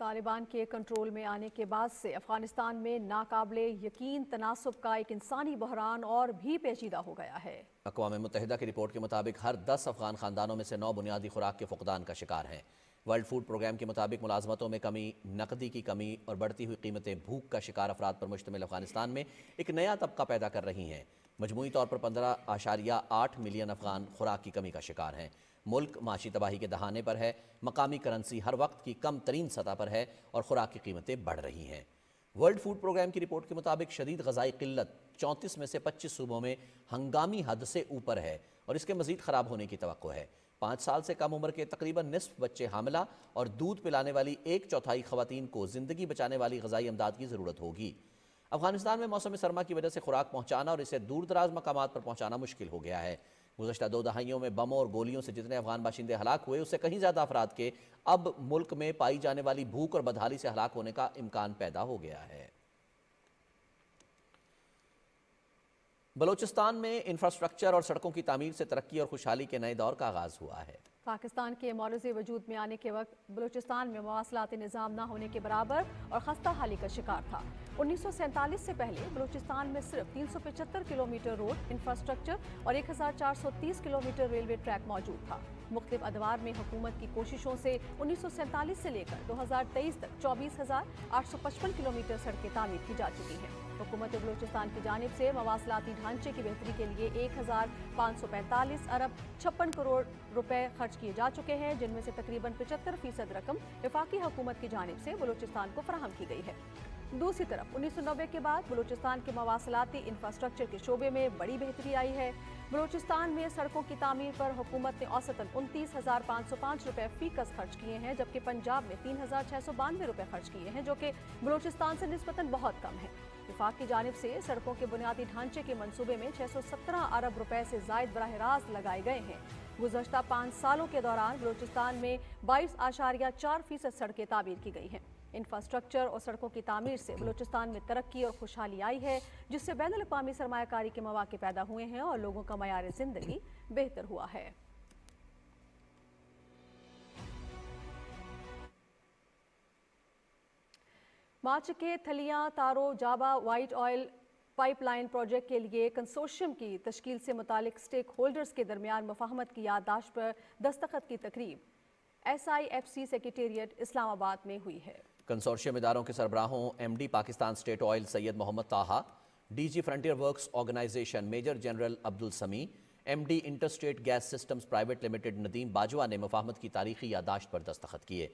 तालिबान के कंट्रोल में आने के बाद से अफगानिस्तान में नाकबले यकीन तनासब का एक इंसानी बहरान और भी पेचीदा हो गया है अकवा मुतहदा की रिपोर्ट के मुताबिक हर दस अफगान खानदानों में से नौ बुनियादी खुराक के फुकदान का शिकार हैं वर्ल्ड फूड प्रोग्राम के मुताबिक मुलाजमतों में कमी नकदी की कमी और बढ़ती हुई कीमतें भूख का शिकार अफराद पर मुश्तमिल अफगानिस्तान में एक नया तबका पैदा कर रही हैं मजमू तौर पर पंद्रह आशारिया आठ मिलियन अफगान खुराक की कमी का शिकार हैं मुल्क माशी तबाही के दहाने पर है मकामी करेंसी हर वक्त की कम तरीन सतह पर है और खुराक की कीमतें बढ़ रही हैं वर्ल्ड फूड प्रोग्राम की रिपोर्ट के मुताबिक शदीद गजाई किल्लत चौंतीस में से पच्चीस सूबों में हंगामी हद से ऊपर है और इसके मजीद ख़राब होने की तो है पाँच साल से कम उम्र के तकरीबन निसफ बच्चे हामला और दूध पिलाने वाली एक चौथाई खुवान को ज़िंदगी बचाने वाली गजाई अमदाद की ज़रूरत होगी अफगानिस्तान में मौसम सरमा की वजह से खुराक पहुँचाना और इसे दूर दराज मकाम पर पहुँचाना मुश्किल हो गया है गुजशत दो दहाइयों में बमों और गोलियों से जितने अफगान बाशिंदे हलाक हुए उससे कहीं ज़्यादा अफराद के अब मुल्क में पाई जाने वाली भूख और बदहाली से हलाक होने का इम्कान पैदा हो गया है बलोचिस्तान में इंफ्रास्ट्रक्चर और सड़कों की तमीर से तरक्की और खुशहाली के नए दौर का आगाज़ हुआ है पाकिस्तान के मौलजी वजूद में आने के वक्त बलूचिस्तान में मवासलाती निज़ाम न होने के बराबर और खस्ता हाली का शिकार था उन्नीस सौ सैंतालीस से पहले बलूचिस्तान में सिर्फ तीन सौ पचहत्तर किलोमीटर रोड इंफ्रास्ट्रक्चर और एक हज़ार चार सौ तीस किलोमीटर रेलवे ट्रैक मौजूद था मुख्तफ अदवार में हुकूमत की कोशिशों से उन्नीस सौ सैंतालीस से लेकर दो हज़ार तेईस तक चौबीस हज़ार आठ सौ पचपन किलोमीटर सड़कें तामीर की जा चुकी हैं हुकूमत बलोचिस्तान की जानब से मवासलाती ढांचे की बेहतरी के लिए एक हज़ार पाँच सौ पैंतालीस अरब छप्पन करोड़ रुपए खर्च किए जा चुके हैं जिनमें से तकरीबन पचहत्तर फीसद रकम विफाकी हुकूमत की जानब से बलोचिस्तान को फराहम की गई है दूसरी तरफ उन्नीस सौ नब्बे के बाद बलोचिस्तान के मवासलाती इंफ्रास्ट्रक्चर के शोबे में बड़ी बेहतरी आई है बलूचिस्तान में सड़कों की तामीर पर हुकूमत ने औसतन उनतीस हज़ार पाँच सौ पाँच रुपये फीकस खर्च किए हैं जबकि पंजाब में तीन हज़ार छह सौ बानवे रुपए खर्च किए हैं जो कि बलूचिस्तान से नस्बता बहुत कम है विफाक की जानब से सड़कों के बुनियादी ढांचे के मनसूबे में छह सौ सत्रह अरब रुपये से जायद बरह रास्त लगाए गए हैं गुजशत पाँच सालों के दौरान बलूचिस्तान में बाईस आशारिया चार फीसद सड़कें तामीर की गई हैं इंफ्रास्ट्रक्चर और सड़कों की तमीर से बलूचिस्तान में तरक्की और खुशहाली आई है जिससे बैन अवी सरमाकारी के मौाक़े पैदा हुए हैं और लोगों का मैार ज़िंदगी बेहतर हुआ है मार्च के थलिया तारो जाबा वाइट ऑयल पाइपलाइन प्रोजेक्ट के लिए कंसोशियम की तश्कील से मुतालिक स्टेक होल्डर्स के दरमियान मफाहमत की याददाश्त पर दस्तखत की तकरीब S I F C secretariat Islamabad में हुई है कंसोर्शियम इदारों के सरबराहों MD Pakistan state oil Syed Mohammad Taha DG frontier works organisation major general Abdul Sami MD interstate gas systems private limited Nadeem Bajwa ने मफाहमत की तारीखी यादाश्त पर दस्तखत किए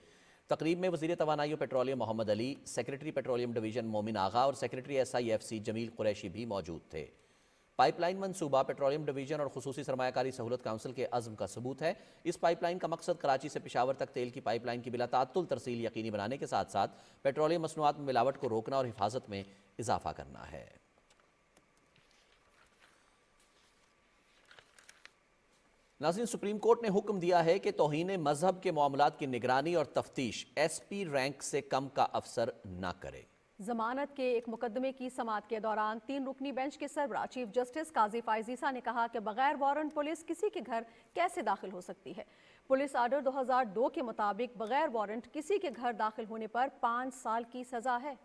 तकरीब में वजी तोानाई petroleum Mohammad Ali secretary petroleum division Momin Agha और secretary S I F C Jamil Qureshi भी मौजूद थे पाइपलाइन मनसूबा पेट्रोलियम डिवीजन और खसूसी सरमाकारी सहूलत काउंसिल के अजम का सबूत है इस पाइपलाइन का मकसद कराची से पिशावर तक तेल की पाइपलाइन की बिला तातुल तरसील यकीनी बनाने के साथ साथ पेट्रोलियम मसनूआत में मिलावट को रोकना और हिफाजत में इजाफा करना है नाजिन सुप्रीम कोर्ट ने हुक्म दिया है कि तोहन मजहब के मामला की निगरानी और तफ्तीश एस पी रैंक से कम का अफसर ना करे जमानत के एक मुकदमे की समात के दौरान तीन रुकनी बेंच के सरबरा चीफ जस्टिस काजी फायजीसा ने कहा कि बगैर वारंट पुलिस किसी के घर कैसे दाखिल हो सकती है पुलिस आर्डर 2002 के मुताबिक बगैर वारंट किसी के घर दाखिल होने पर पाँच साल की सजा है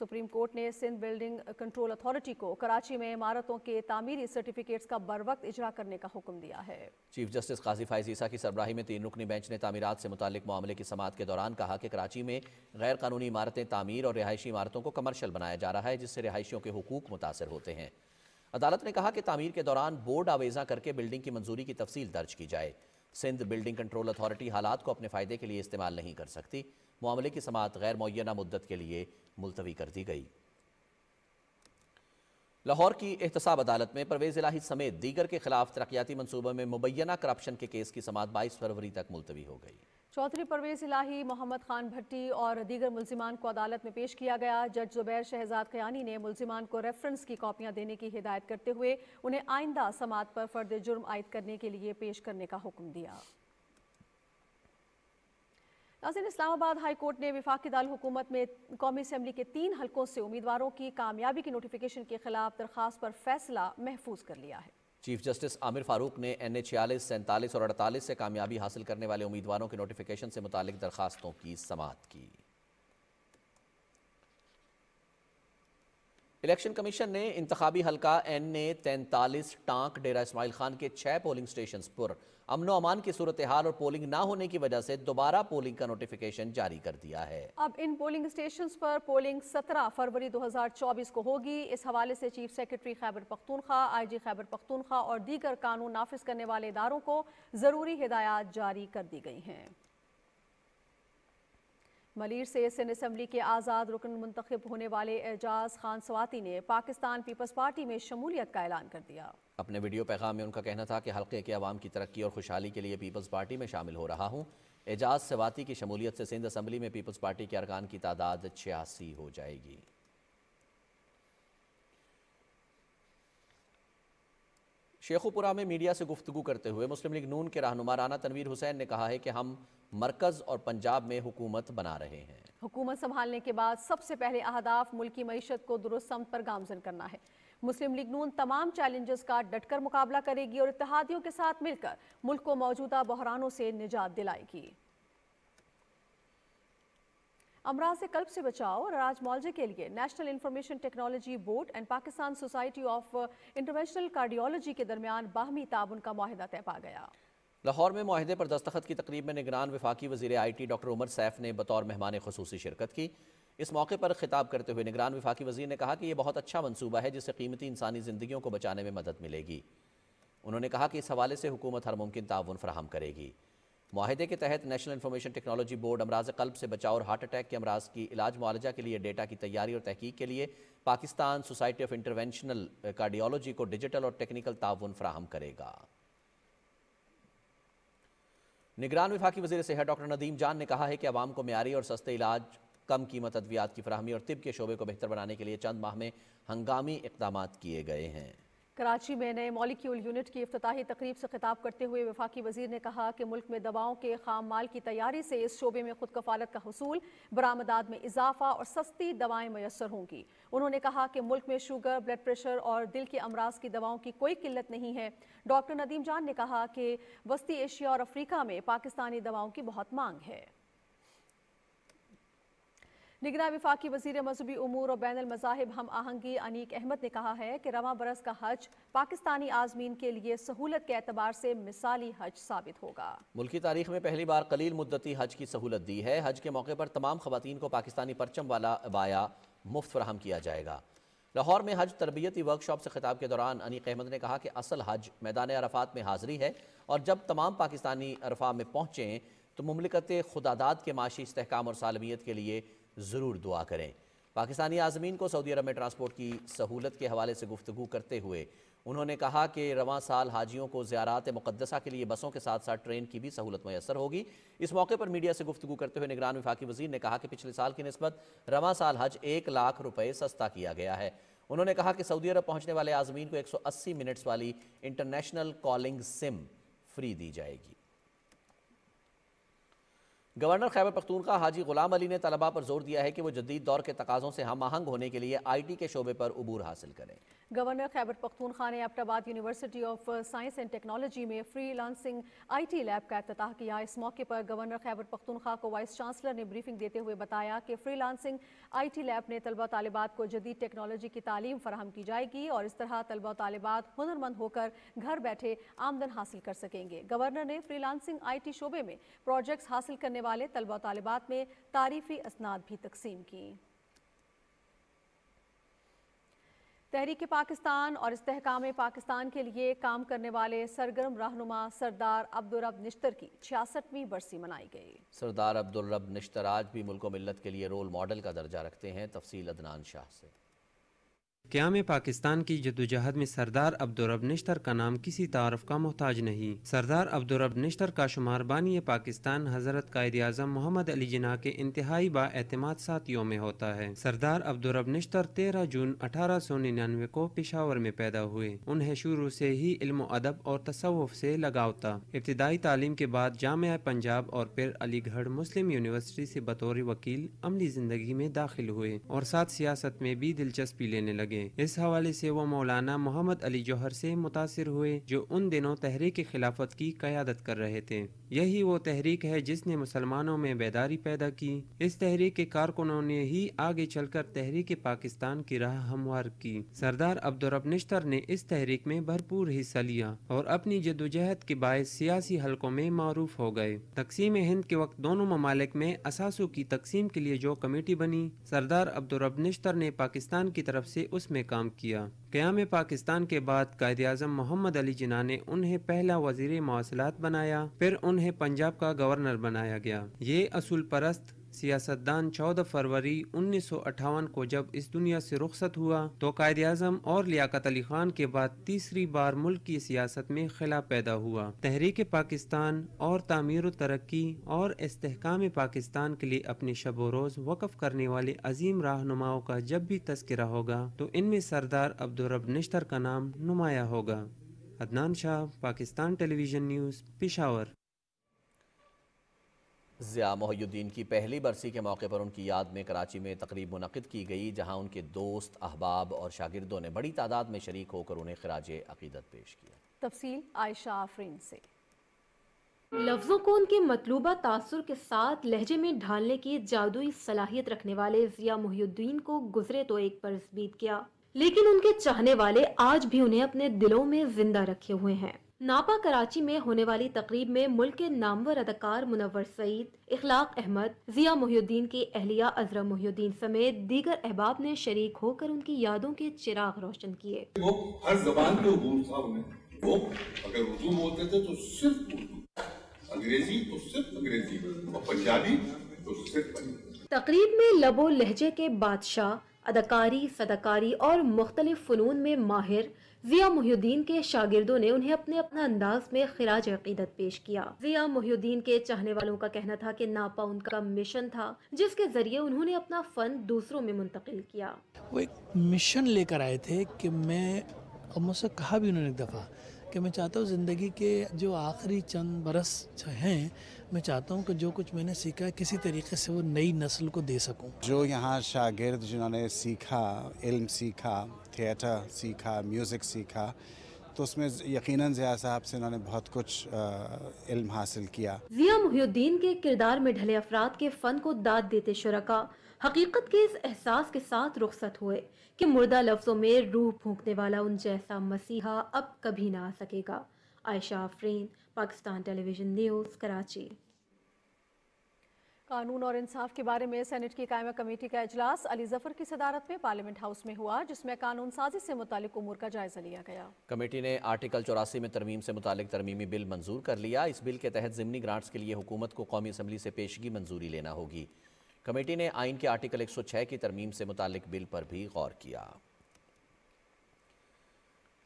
सुप्रीम कोर्ट ने सिंध बिल्डिंग कंट्रोल अथॉरिटी को कराची में इमारतों के तामीरी सर्टिफिकेट्स का बर वक्त इजरा करने का हुक्म दिया है चीफ जस्टिस काजी फायजीसा की सरबराही में तीन रुकनी बेंच ने तामीरत से मुतक मामले की समात के दौरान कहा कि कराची में गैर कानूनी इमारतें तामीर और रिहायशी इमारतों को कमर्शल बनाया जा रहा है जिससे रिहायशियों के हकूक मुतासर होते हैं अदालत ने कहा कि तामीर के दौरान बोर्ड आवेजा करके बिल्डिंग की मंजूरी की तफसील दर्ज की जाए सिंध बिल्डिंग कंट्रोल अथॉरिटी हालात को अपने फ़ायदे के लिए इस्तेमाल नहीं कर सकती मामले की समात गैर मुना मुद्दत के लिए मुलतवी कर दी गई लाहौर की एहतसाब अदालत में परवेज इलाही समेत दीगर के खिलाफ तरक्याती मनसूबों में मुबैना करप्शन के केस की समात बाईस फरवरी तक मुलतवी हो गई चौधरी परवेज इलाही मोहम्मद खान भट्टी और दीगर मुलजिमान को अदालत में पेश किया गया जज जुबैर शहजाद कयानी ने मुलजिमान को रेफरेंस की कापियां देने की हिदायत करते हुए उन्हें आइंदा समात पर फर्द जुर्म आयद करने के लिए पेश करने का हुक्म दिया नाजिन इस्लामाबाद हाई कोर्ट ने विफाक दाल हुकूमत में कौमी असम्बली के तीन हलकों से उम्मीदवारों की कामयाबी की नोटिफिकेशन के खिलाफ दरख्वास्त पर फैसला महफूज कर लिया है चीफ जस्टिस आमिर फारूक ने एन ए छियालीस सैंतालीस और अड़तालीस से कामयाबी हासिल करने वाले उम्मीदवारों के नोटिफिकेशन से मुतल दरखास्तों की समात की इलेक्शन कमीशन ने इंतबी हलका एन ए तैंतालीस टांक डेरा इसमाइल खान के छह पोलिंग स्टेशन पर अमनो अमान की सूरत हाल और पोलिंग ना होने की वजह से दोबारा पोलिंग का नोटिफिकेशन जारी कर दिया है अब इन पोलिंग स्टेशन पर पोलिंग सत्रह फरवरी दो हजार चौबीस को होगी इस हवाले से chief secretary Khyber Pakhtunkhwa I G Khyber Pakhtunkhwa और दीगर कानून नाफिज करने वाले इदारों को जरूरी हिदायत जारी कर दी गई हैं मलिर से सिंध असम्बली के आज़ाद रुकन मुंतखब होने वाले एजाज खान स्वाति ने पाकिस्तान पीपल्स पार्टी में शमूलियत का ऐलान कर दिया अपने वीडियो पैगाम में उनका कहना था कि हल्के के आवाम की तरक्की और खुशहाली के लिए पीपल्स पार्टी में शामिल हो रहा हूँ एजाज सवाती की शमूलियत से सिंध असम्बली में पीपल्स पार्टी के अरकान की तादाद छियासी हो जाएगी शेखुपुरा में मीडिया से गुफ्तु करते हुए मुस्लिम लीग नून के रहनुमा राना तनवीर हुसैन ने कहा है कि हम मरकज़ और पंजाब में हुकूमत बना रहे हैं हुकूमत संभालने के बाद सबसे पहले अहदाफ मुल्की मीशत को दुरुस्त समत पर गामजन करना है मुस्लिम लीग नून तमाम चैलेंजेस का डटकर मुकाबला करेगी और इतिहादियों के साथ मिलकर मुल्क को मौजूदा बहरानों से निजात दिलाएगी अमराज से कल्प से बचाओ और अराज मुआवजे के लिए national information technology board and Pakistan society of interventional cardiology के दरमियान बाहमी ताबन का माहिदा तय पा गया लाहौर में माहदे पर दस्तखत की तकरीब में निगरान विफाक वजी I T doctor Umar Saif ने बतौर मेहमान खसूसी शिरकत की इस मौके पर खिताब करते हुए निगरान विफाक वजीर ने कहा कि यह बहुत अच्छा मनसूबा है जिससे कीमती इंसानी जिंदगी को बचाने में मदद मिलेगी उन्होंने कहा कि इस हवाले से हुकूमत हर मुमकिन ताउन फ्राहम करेगी माहदे के तहत नेशनल इन्फॉर्मेशन टेक्नोलॉजी बोर्ड अमराज कल्ब से बचाव और हार्ट अटैक के अमराज की इलाज मुआलजा के लिए डेटा की तैयारी और तहकीक के लिए Pakistan society of interventional cardiology को डिजिटल और टेक्निकल ताउन फ्राहम करेगा निगरान की वजी सेहत डॉक्टर नदीम जान ने कहा है कि आवाम को मीरी और सस्ते इलाज कम कीमत अद्वियात की फ्राहमी और तिब के शोबे को बेहतर बनाने के लिए चंद माह में हंगामी इकदाम किए गए हैं कराची में नए मॉलिक्यूल यूनिट की अफ्ताही तकरीब से खिताब करते हुए वफाकी वजीर ने कहा कि मुल्क में दवाओं के खाम माल की तैयारी से इस शोबे में खुद कफालत का हसूल बरामदाद में इजाफा और सस्ती दवाएं मैसर होंगी उन्होंने कहा कि मुल्क में शुगर ब्लड प्रेशर और दिल के अमराज की दवाओं की कोई किल्लत नहीं है डॉक्टर नदीम जान ने कहा कि वस्ती एशिया और अफ्रीका में पाकिस्तानी दवाओं की बहुत मांग है निगरान विफाक वजीर मजहबी अमूर और बैन अमजाहब हम आहंगी अनीक अहमद ने कहा है कि रवा बरस का हज पाकिस्तानी आजमीन के लिए सहूलत के एतबार से मिसाली हज साबित होगा मुल्की तारीख में पहली बार कलील मुद्दती हज की सहूलत दी है हज के मौके पर तमाम खवतान को पाकिस्तानी परचम वाला अबाया मुफ्त फ्राहम किया जाएगा लाहौर में हज तरबियती वर्कशॉप से खिताब के दौरान अनीक अहमद ने कहा कि असल हज मैदान अरफात में हाजिरी है और जब तमाम पाकिस्तानी अरफा में पहुँचें तो ममलिकत खुदादाद के माशी इसकाम और सालमियत के लिए ज़रूर दुआ करें पाकिस्तानी आजमीन को सऊदी अरब में ट्रांसपोर्ट की सहूलत के हवाले से गुफ्तु करते हुए उन्होंने कहा कि रवान साल हाजियों को ज्यारत मुकदसा के लिए बसों के साथ साथ ट्रेन की भी सहूलत मैसर होगी इस मौके पर मीडिया से गुफ्तु करते हुए निगरान विफाकी वजीर ने कहा कि पिछले साल की नस्बत रवान साल हज एक लाख रुपये सस्ता किया गया है उन्होंने कहा कि सऊदी अरब पहुँचने वाले आजमीन को एक सौ अस्सी मिनट्स वाली इंटरनेशनल कॉलिंग सिम फ्री दी जाएगी गवर्नर खैबर पख्तूनखा हाजी गुलाम अली ने तलबा पर जोर दिया है कि वो जदीद दौर के तकाज़ों से हम आहंग होने के लिए आई टी के शोबे पर अबूर हासिल करें गवर्नर खैबर पख्तूनख्वा ने Abbottabad university of science and technology में freelancing I T lab का अफ्ताह किया इस मौके पर गवर्नर खैबर पख्तूनख्वा को वाइस चांसलर ने ब्रीफिंग देते हुए बताया कि freelancing I T lab ने तलबा तलबात को जदीद टेक्नोलॉजी की तालीम फराम की जाएगी और इस तरह तलबा तलबात हुनरमंद होकर घर बैठे आमदन हासिल कर सकेंगे गवर्नर ने फ्री लांसिंग आई टी शोबे में प्रोजेक्ट्स हासिल करने वाले तलबा तलबात में तारीफी असनाद भी तकसीम की तहरीक पाकिस्तान और इस्तेकाम पाकिस्तान के लिए काम करने वाले सरगर्म रहनुमा सरदार अब्दुलरब निश्तर की छियासठवीं बरसी मनाई गई सरदार अब्दुलरब निश्तर आज भी मुल्क मिलत के लिए रोल मॉडल का दर्जा रखते हैं तफसील अदनान शाह से क्याम पाकिस्तान की जदोजहद में सरदार अब्दुलरब निश्तर का नाम किसी तारफ का मोहताज नहीं सरदार अब्दुलरब निश्तर का शुमार बानी पाकिस्तान हजरत कायद अजम मोहम्मद अली जिना के इंतहाई बातमाद साथियों में होता है सरदार अब्दुलरब निश्तर तेरह जून अठारह सौ निन्यानवे को पिशावर में पैदा हुए उन्हें शुरू से ही इल्म अदब और तसवुफ से लगाव था इब्तदाई तालीम के बाद जाम पंजाब और फिर अलीगढ़ मुस्लिम यूनिवर्सिटी से बतौर वकील अमली जिंदगी में दाखिल हुए और साथ सियासत में भी दिलचस्पी लेने लगे इस हवाले से वो मौलाना मोहम्मद अली जौहर से मुतासर हुए जो उन दिनों तहरीक खिलाफत की क्यादत कर रहे थे यही वो तहरीक है जिसने मुसलमानों में बेदारी पैदा की इस तहरीक के कारकुनों ने ही आगे चलकर तहरीक पाकिस्तान की राह हमवार की सरदार अब्दुलरब निश्तर ने इस तहरीक में भरपूर हिस्सा लिया और अपनी जदोजहद के बायस सियासी हलकों में मारूफ हो गए तकसीम हिंद के वक्त दोनों ममालिक में असासों की तकसीम के लिए जो कमेटी बनी सरदार अब्दुलरब निश्तर ने पाकिस्तान की तरफ ऐसी उस में काम किया क़्याम पाकिस्तान के बाद कायद अजम मोहम्मद अली जिना ने उन्हें पहला वजीर मौसलात बनाया फिर उन्हें पंजाब का गवर्नर बनाया गया ये असूल परस्त सियासतदान 14 फरवरी उन्नीस को जब इस दुनिया से रुखसत हुआ तो कायद अजम और लियाकत अली खान के बाद तीसरी बार मुल्क की सियासत में खिला पैदा हुआ तहरीक पाकिस्तान और तमीर तरक्की और इसकाम पाकिस्तान के लिए अपने शब रोज़ वक़ करने वाले अजीम रहनुमाओं का जब भी तस्करा होगा तो इनमें सरदार अब्दुलरब निश्तर का नाम नुमाया होगा अदनान शाह पाकिस्तान टेलीविज़न न्यूज़ पिशावर ज़िया मोहुद्दीन की पहली बरसी के मौके पर उनकी याद में कराची में तकरीब मुनद की गई जहाँ उनके दोस्त अहबाब और शागिदों ने बड़ी तादाद में शरीक होकर उन्हें खराज अकीदत पेश किया तफसील आयशा आफरीन से लफ्ज़ों को उनके मतलूबा तासर के साथ लहजे में ढालने की जादुई सलाहियत रखने वाले ज़िया मोहुद्दीन को गुजरे तो एक बरस बीत गया लेकिन उनके चाहने वाले आज भी उन्हें अपने दिलों में जिंदा रखे हुए हैं नापा कराची में होने वाली तकरीब में मुल्क के नामवर अदाकार मुनवर सईद इखलाक अहमद जिया मोहुद्दीन की अहलिया अजरा मोहुद्दीन समेत दीगर अहबाब ने शरीक होकर उनकी यादों के चिराग रोशन किए वो हर जबान के अगर उर्दू बोलते थे तो सिर्फ उर्दू अंग्रेजी तो सिर्फ अंग्रेजी पंजाबी तो सिर्फ तकरीब में लबो लहजे के बादशाह अदाकारी सदाकारी और मुख्तलिफ फनून में माहिर जिया मुहिद्दीन के शागिर्दों ने उन्हें अपने अपना अंदाज में खराज अकीदत पेश किया जिया मुहिद्दीन के चाहने वालों का कहना था कि नापा उनका मिशन था जिसके जरिए उन्होंने अपना फन दूसरों में मुंतकिल किया वो एक मिशन लेकर आए थे कि मैं और मुझसे कहा भी उन्होंने एक दफ़ा कि मैं चाहता हूँ ज़िंदगी के जो आखिरी चंद बरस हैं मैं चाहता हूँ कि जो कुछ मैंने सीखा है किसी तरीके से वो नई नस्ल को दे सकूँ जो यहाँ शागिर्द जिन्होंने सीखा इल्म सीखा थिएटर सीखा म्यूज़िक सीखा तो उसमें यकीनन जिया साहब से उन्होंने बहुत कुछ आ, इल्म हासिल किया जिया मुहिद्दीन के किरदार में ढले अफराद के फन को दाद देते शुरा हकीकत के इस एहसास के साथ रुखसत हुए कि मुर्दा लफ्जों में रूह फूंकने वाला उन जैसा मसीहा अब कभी ना आ सकेगा आयशा आफरीन पाकिस्तान टेलीविजन न्यूज़ कराची कानून और इंसाफ के बारे में सेनेट की कायमा कमेटी का अजलास अली जफर की सदारत में पार्लियामेंट हाउस में हुआ जिसमें कानून साजी से मुतालिक उमूर का जायजा लिया गया कमेटी ने आर्टिकल चौरासी में तरमीम से मुतालिक तरमीमी बिल मंजूर कर लिया इस बिल के तहत ज़मनी ग्रांट्स के लिए हुकूमत को कौमी असम्बली से पेशगी मंजूरी लेना होगी कमेटी ने आइन के आर्टिकल एक सौ छः की तरमीम से मुतालिक बिल पर भी गौर किया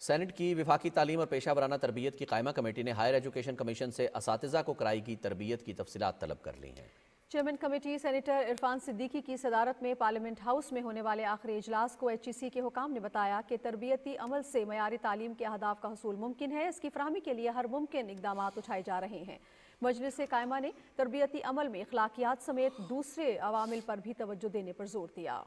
सेनेट की विफाकी तालीम और पेशा वराना तरबियत की कायमा कमेटी ने हायर एजुकेशन कमीशन से इस को कराई की तरबियत की तफसीत तलब कर ली हैं chairman committee senator Irfan Siddiqui की सदारत में पार्लियामेंट हाउस में होने वाले आखिरी इजलास को एच ई सी के हुकाम ने बताया कि तरबियती अमल से मैारी तालीम के अहदाफ का हसूल मुमकिन है इसकी फ्राहमी के लिए हर मुमकिन इकदाम उठाए जा रहे हैं मजलिस कायमा ने तरबियती अमल में अखलाकियात समेत दूसरे अवामिल पर भी तोज्जो देने पर जोर दिया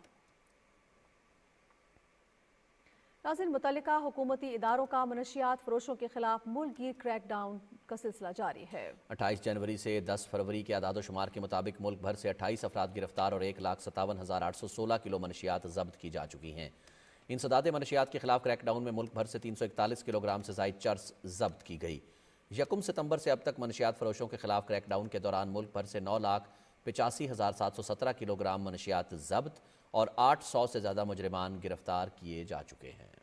नाजिन मुतल हुकूमती इदारों का मनशियात फरोशों के खिलाफ गिर क्रैक डाउन का सिलसिला जारी है अट्ठाईस जनवरी से दस फरवरी के आदाद शुमार के मुताबिक मुल्क भर से अट्ठाईस अफराद गिरफ्तार और एक लाख सतावन हज़ार आठ सौ सोलह किलो मनशियात जब्त की जा चुकी हैं इन सदात मनशियात के खिलाफ क्रैकडाउन में मुल्क भर से तीन सौ इकतालीस किलोग्राम से जायद चर्स जब्त की गई यकम सितंबर से अब तक मनशियात फरोशों के खिलाफ डाउन के दौरान मुल्क भर से नौ लाख पिचासी हज़ार सात सौ सत्रह किलोग्राम मनशियात जब्त और आठ सौ से ज़्यादा मुजरमान गिरफ्तार किए जा चुके हैं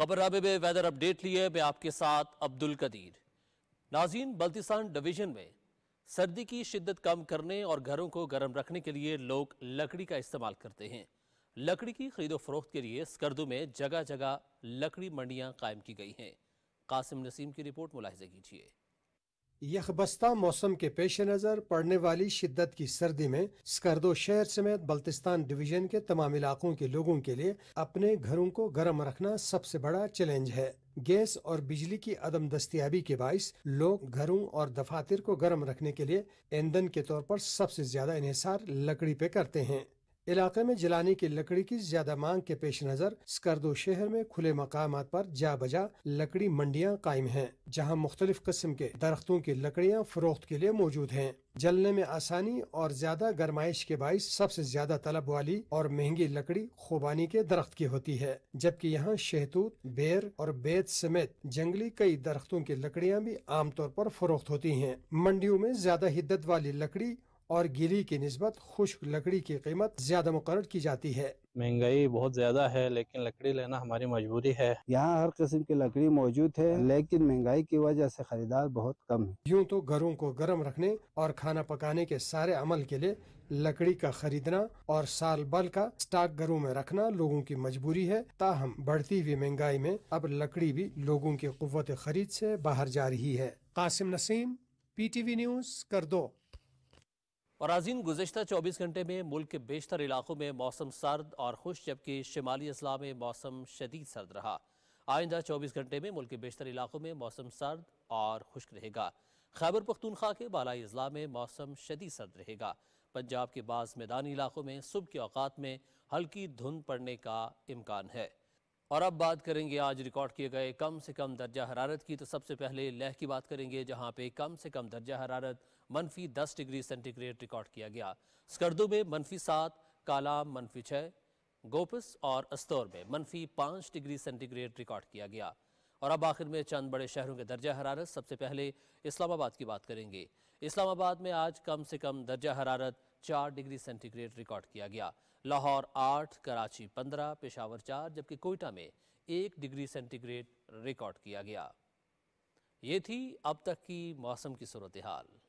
खबर राबे में वेदर अपडेट लिए मैं आपके साथ अब्दुल कदीर नाजीन बल्तिसान डिवीजन में सर्दी की शिद्दत कम करने और घरों को गर्म रखने के लिए लोग लकड़ी का इस्तेमाल करते हैं लकड़ी की खरीदो फरोख्त के लिए स्कर्दू में जगह जगह लकड़ी मंडियां कायम की गई हैं कासिम नसीम की रिपोर्ट मुलाहजा कीजिए यखबस्ता मौसम के पेश नज़र पड़ने वाली शिद्दत की सर्दी में स्कर्दो शहर समेत बल्तिस्तान डिवीजन के तमाम इलाकों के लोगों के लिए अपने घरों को गर्म रखना सबसे बड़ा चैलेंज है गैस और बिजली की अदम दस्तियाबी के बायस लोग घरों और दफातर को गर्म रखने के लिए ईंधन के तौर पर सबसे ज्यादा इन्हसार लकड़ी पे करते हैं इलाके में जलाने की लकड़ी की ज्यादा मांग के पेश नजर स्कर्दो शहर में खुले मकाम पर जा बजा लकड़ी मंडियाँ कायम है जहाँ मुख्तलिफ किस्म के दरख्तों की लकड़ियाँ फरोख्त के लिए मौजूद है जलने में आसानी और ज्यादा गर्माइश के बायस सबसे ज्यादा तलब वाली और महंगी लकड़ी खुबानी के दरख्त की होती है जबकि यहाँ शहतूत बेर और बेत समेत जंगली कई दरख्तों की लकड़ियाँ भी आमतौर पर फरोख्त होती हैं मंडियों में ज्यादा हिद्दत वाली लकड़ी और गिरी की नस्बत खुश्क लकड़ी की कीमत ज्यादा मुकर की जाती है महंगाई बहुत ज्यादा है लेकिन लकड़ी लेना हमारी मजबूरी है यहाँ हर किस्म की लकड़ी मौजूद है लेकिन महंगाई की वजह से खरीदार बहुत कम है यूँ तो घरों को गर्म रखने और खाना पकाने के सारे अमल के लिए लकड़ी का खरीदना और साल बल का स्टॉक घरों में रखना लोगों की मजबूरी है ताहम बढ़ती हुई महंगाई में अब लकड़ी भी लोगों की कुत खरीद से बाहर जा रही है कासिम नसीम वी न्यूज कर दो और आजीन गुजशत चौबीस घंटे में मुल्क के बेशतर इलाकों में मौसम सर्द और खुश जबकि शिमाली अजला में मौसम शदीद सर्द रहा आइंदा चौबीस घंटे में मुल्क के बेशतर इलाकों में मौसम सर्द और खुश्क रहेगा खैबर पख्तूनख्वा के बालाई अजला में मौसम शदीद सर्द रहेगा पंजाब के बाद मैदानी इलाकों में सुबह के अवात में हल्की धुंध पड़ने का इम्कान है और अब बात करेंगे आज रिकॉर्ड किए गए कम से कम दर्जा हरारत की तो सबसे पहले लह की बात करेंगे जहां पे कम से कम दर्जा हरारत मनफी दस डिग्री सेंटीग्रेड रिकॉर्ड किया गया स्कर्दू में मनफी सात काला मनफी छः गोपस और अस्तौर में मनफी पाँच डिग्री सेंटीग्रेड रिकॉर्ड किया गया और अब आखिर में चंद बड़े शहरों के दर्जा हरारत सबसे पहले इस्लामाबाद की बात करेंगे इस्लामाबाद में आज कम से कम दर्जा हरारत चार डिग्री सेंटीग्रेड रिकॉर्ड किया गया लाहौर आठ कराची पंद्रह पेशावर चार जबकि कोयटा में एक डिग्री सेंटीग्रेड रिकॉर्ड किया गया ये थी अब तक की मौसम की सूरत हाल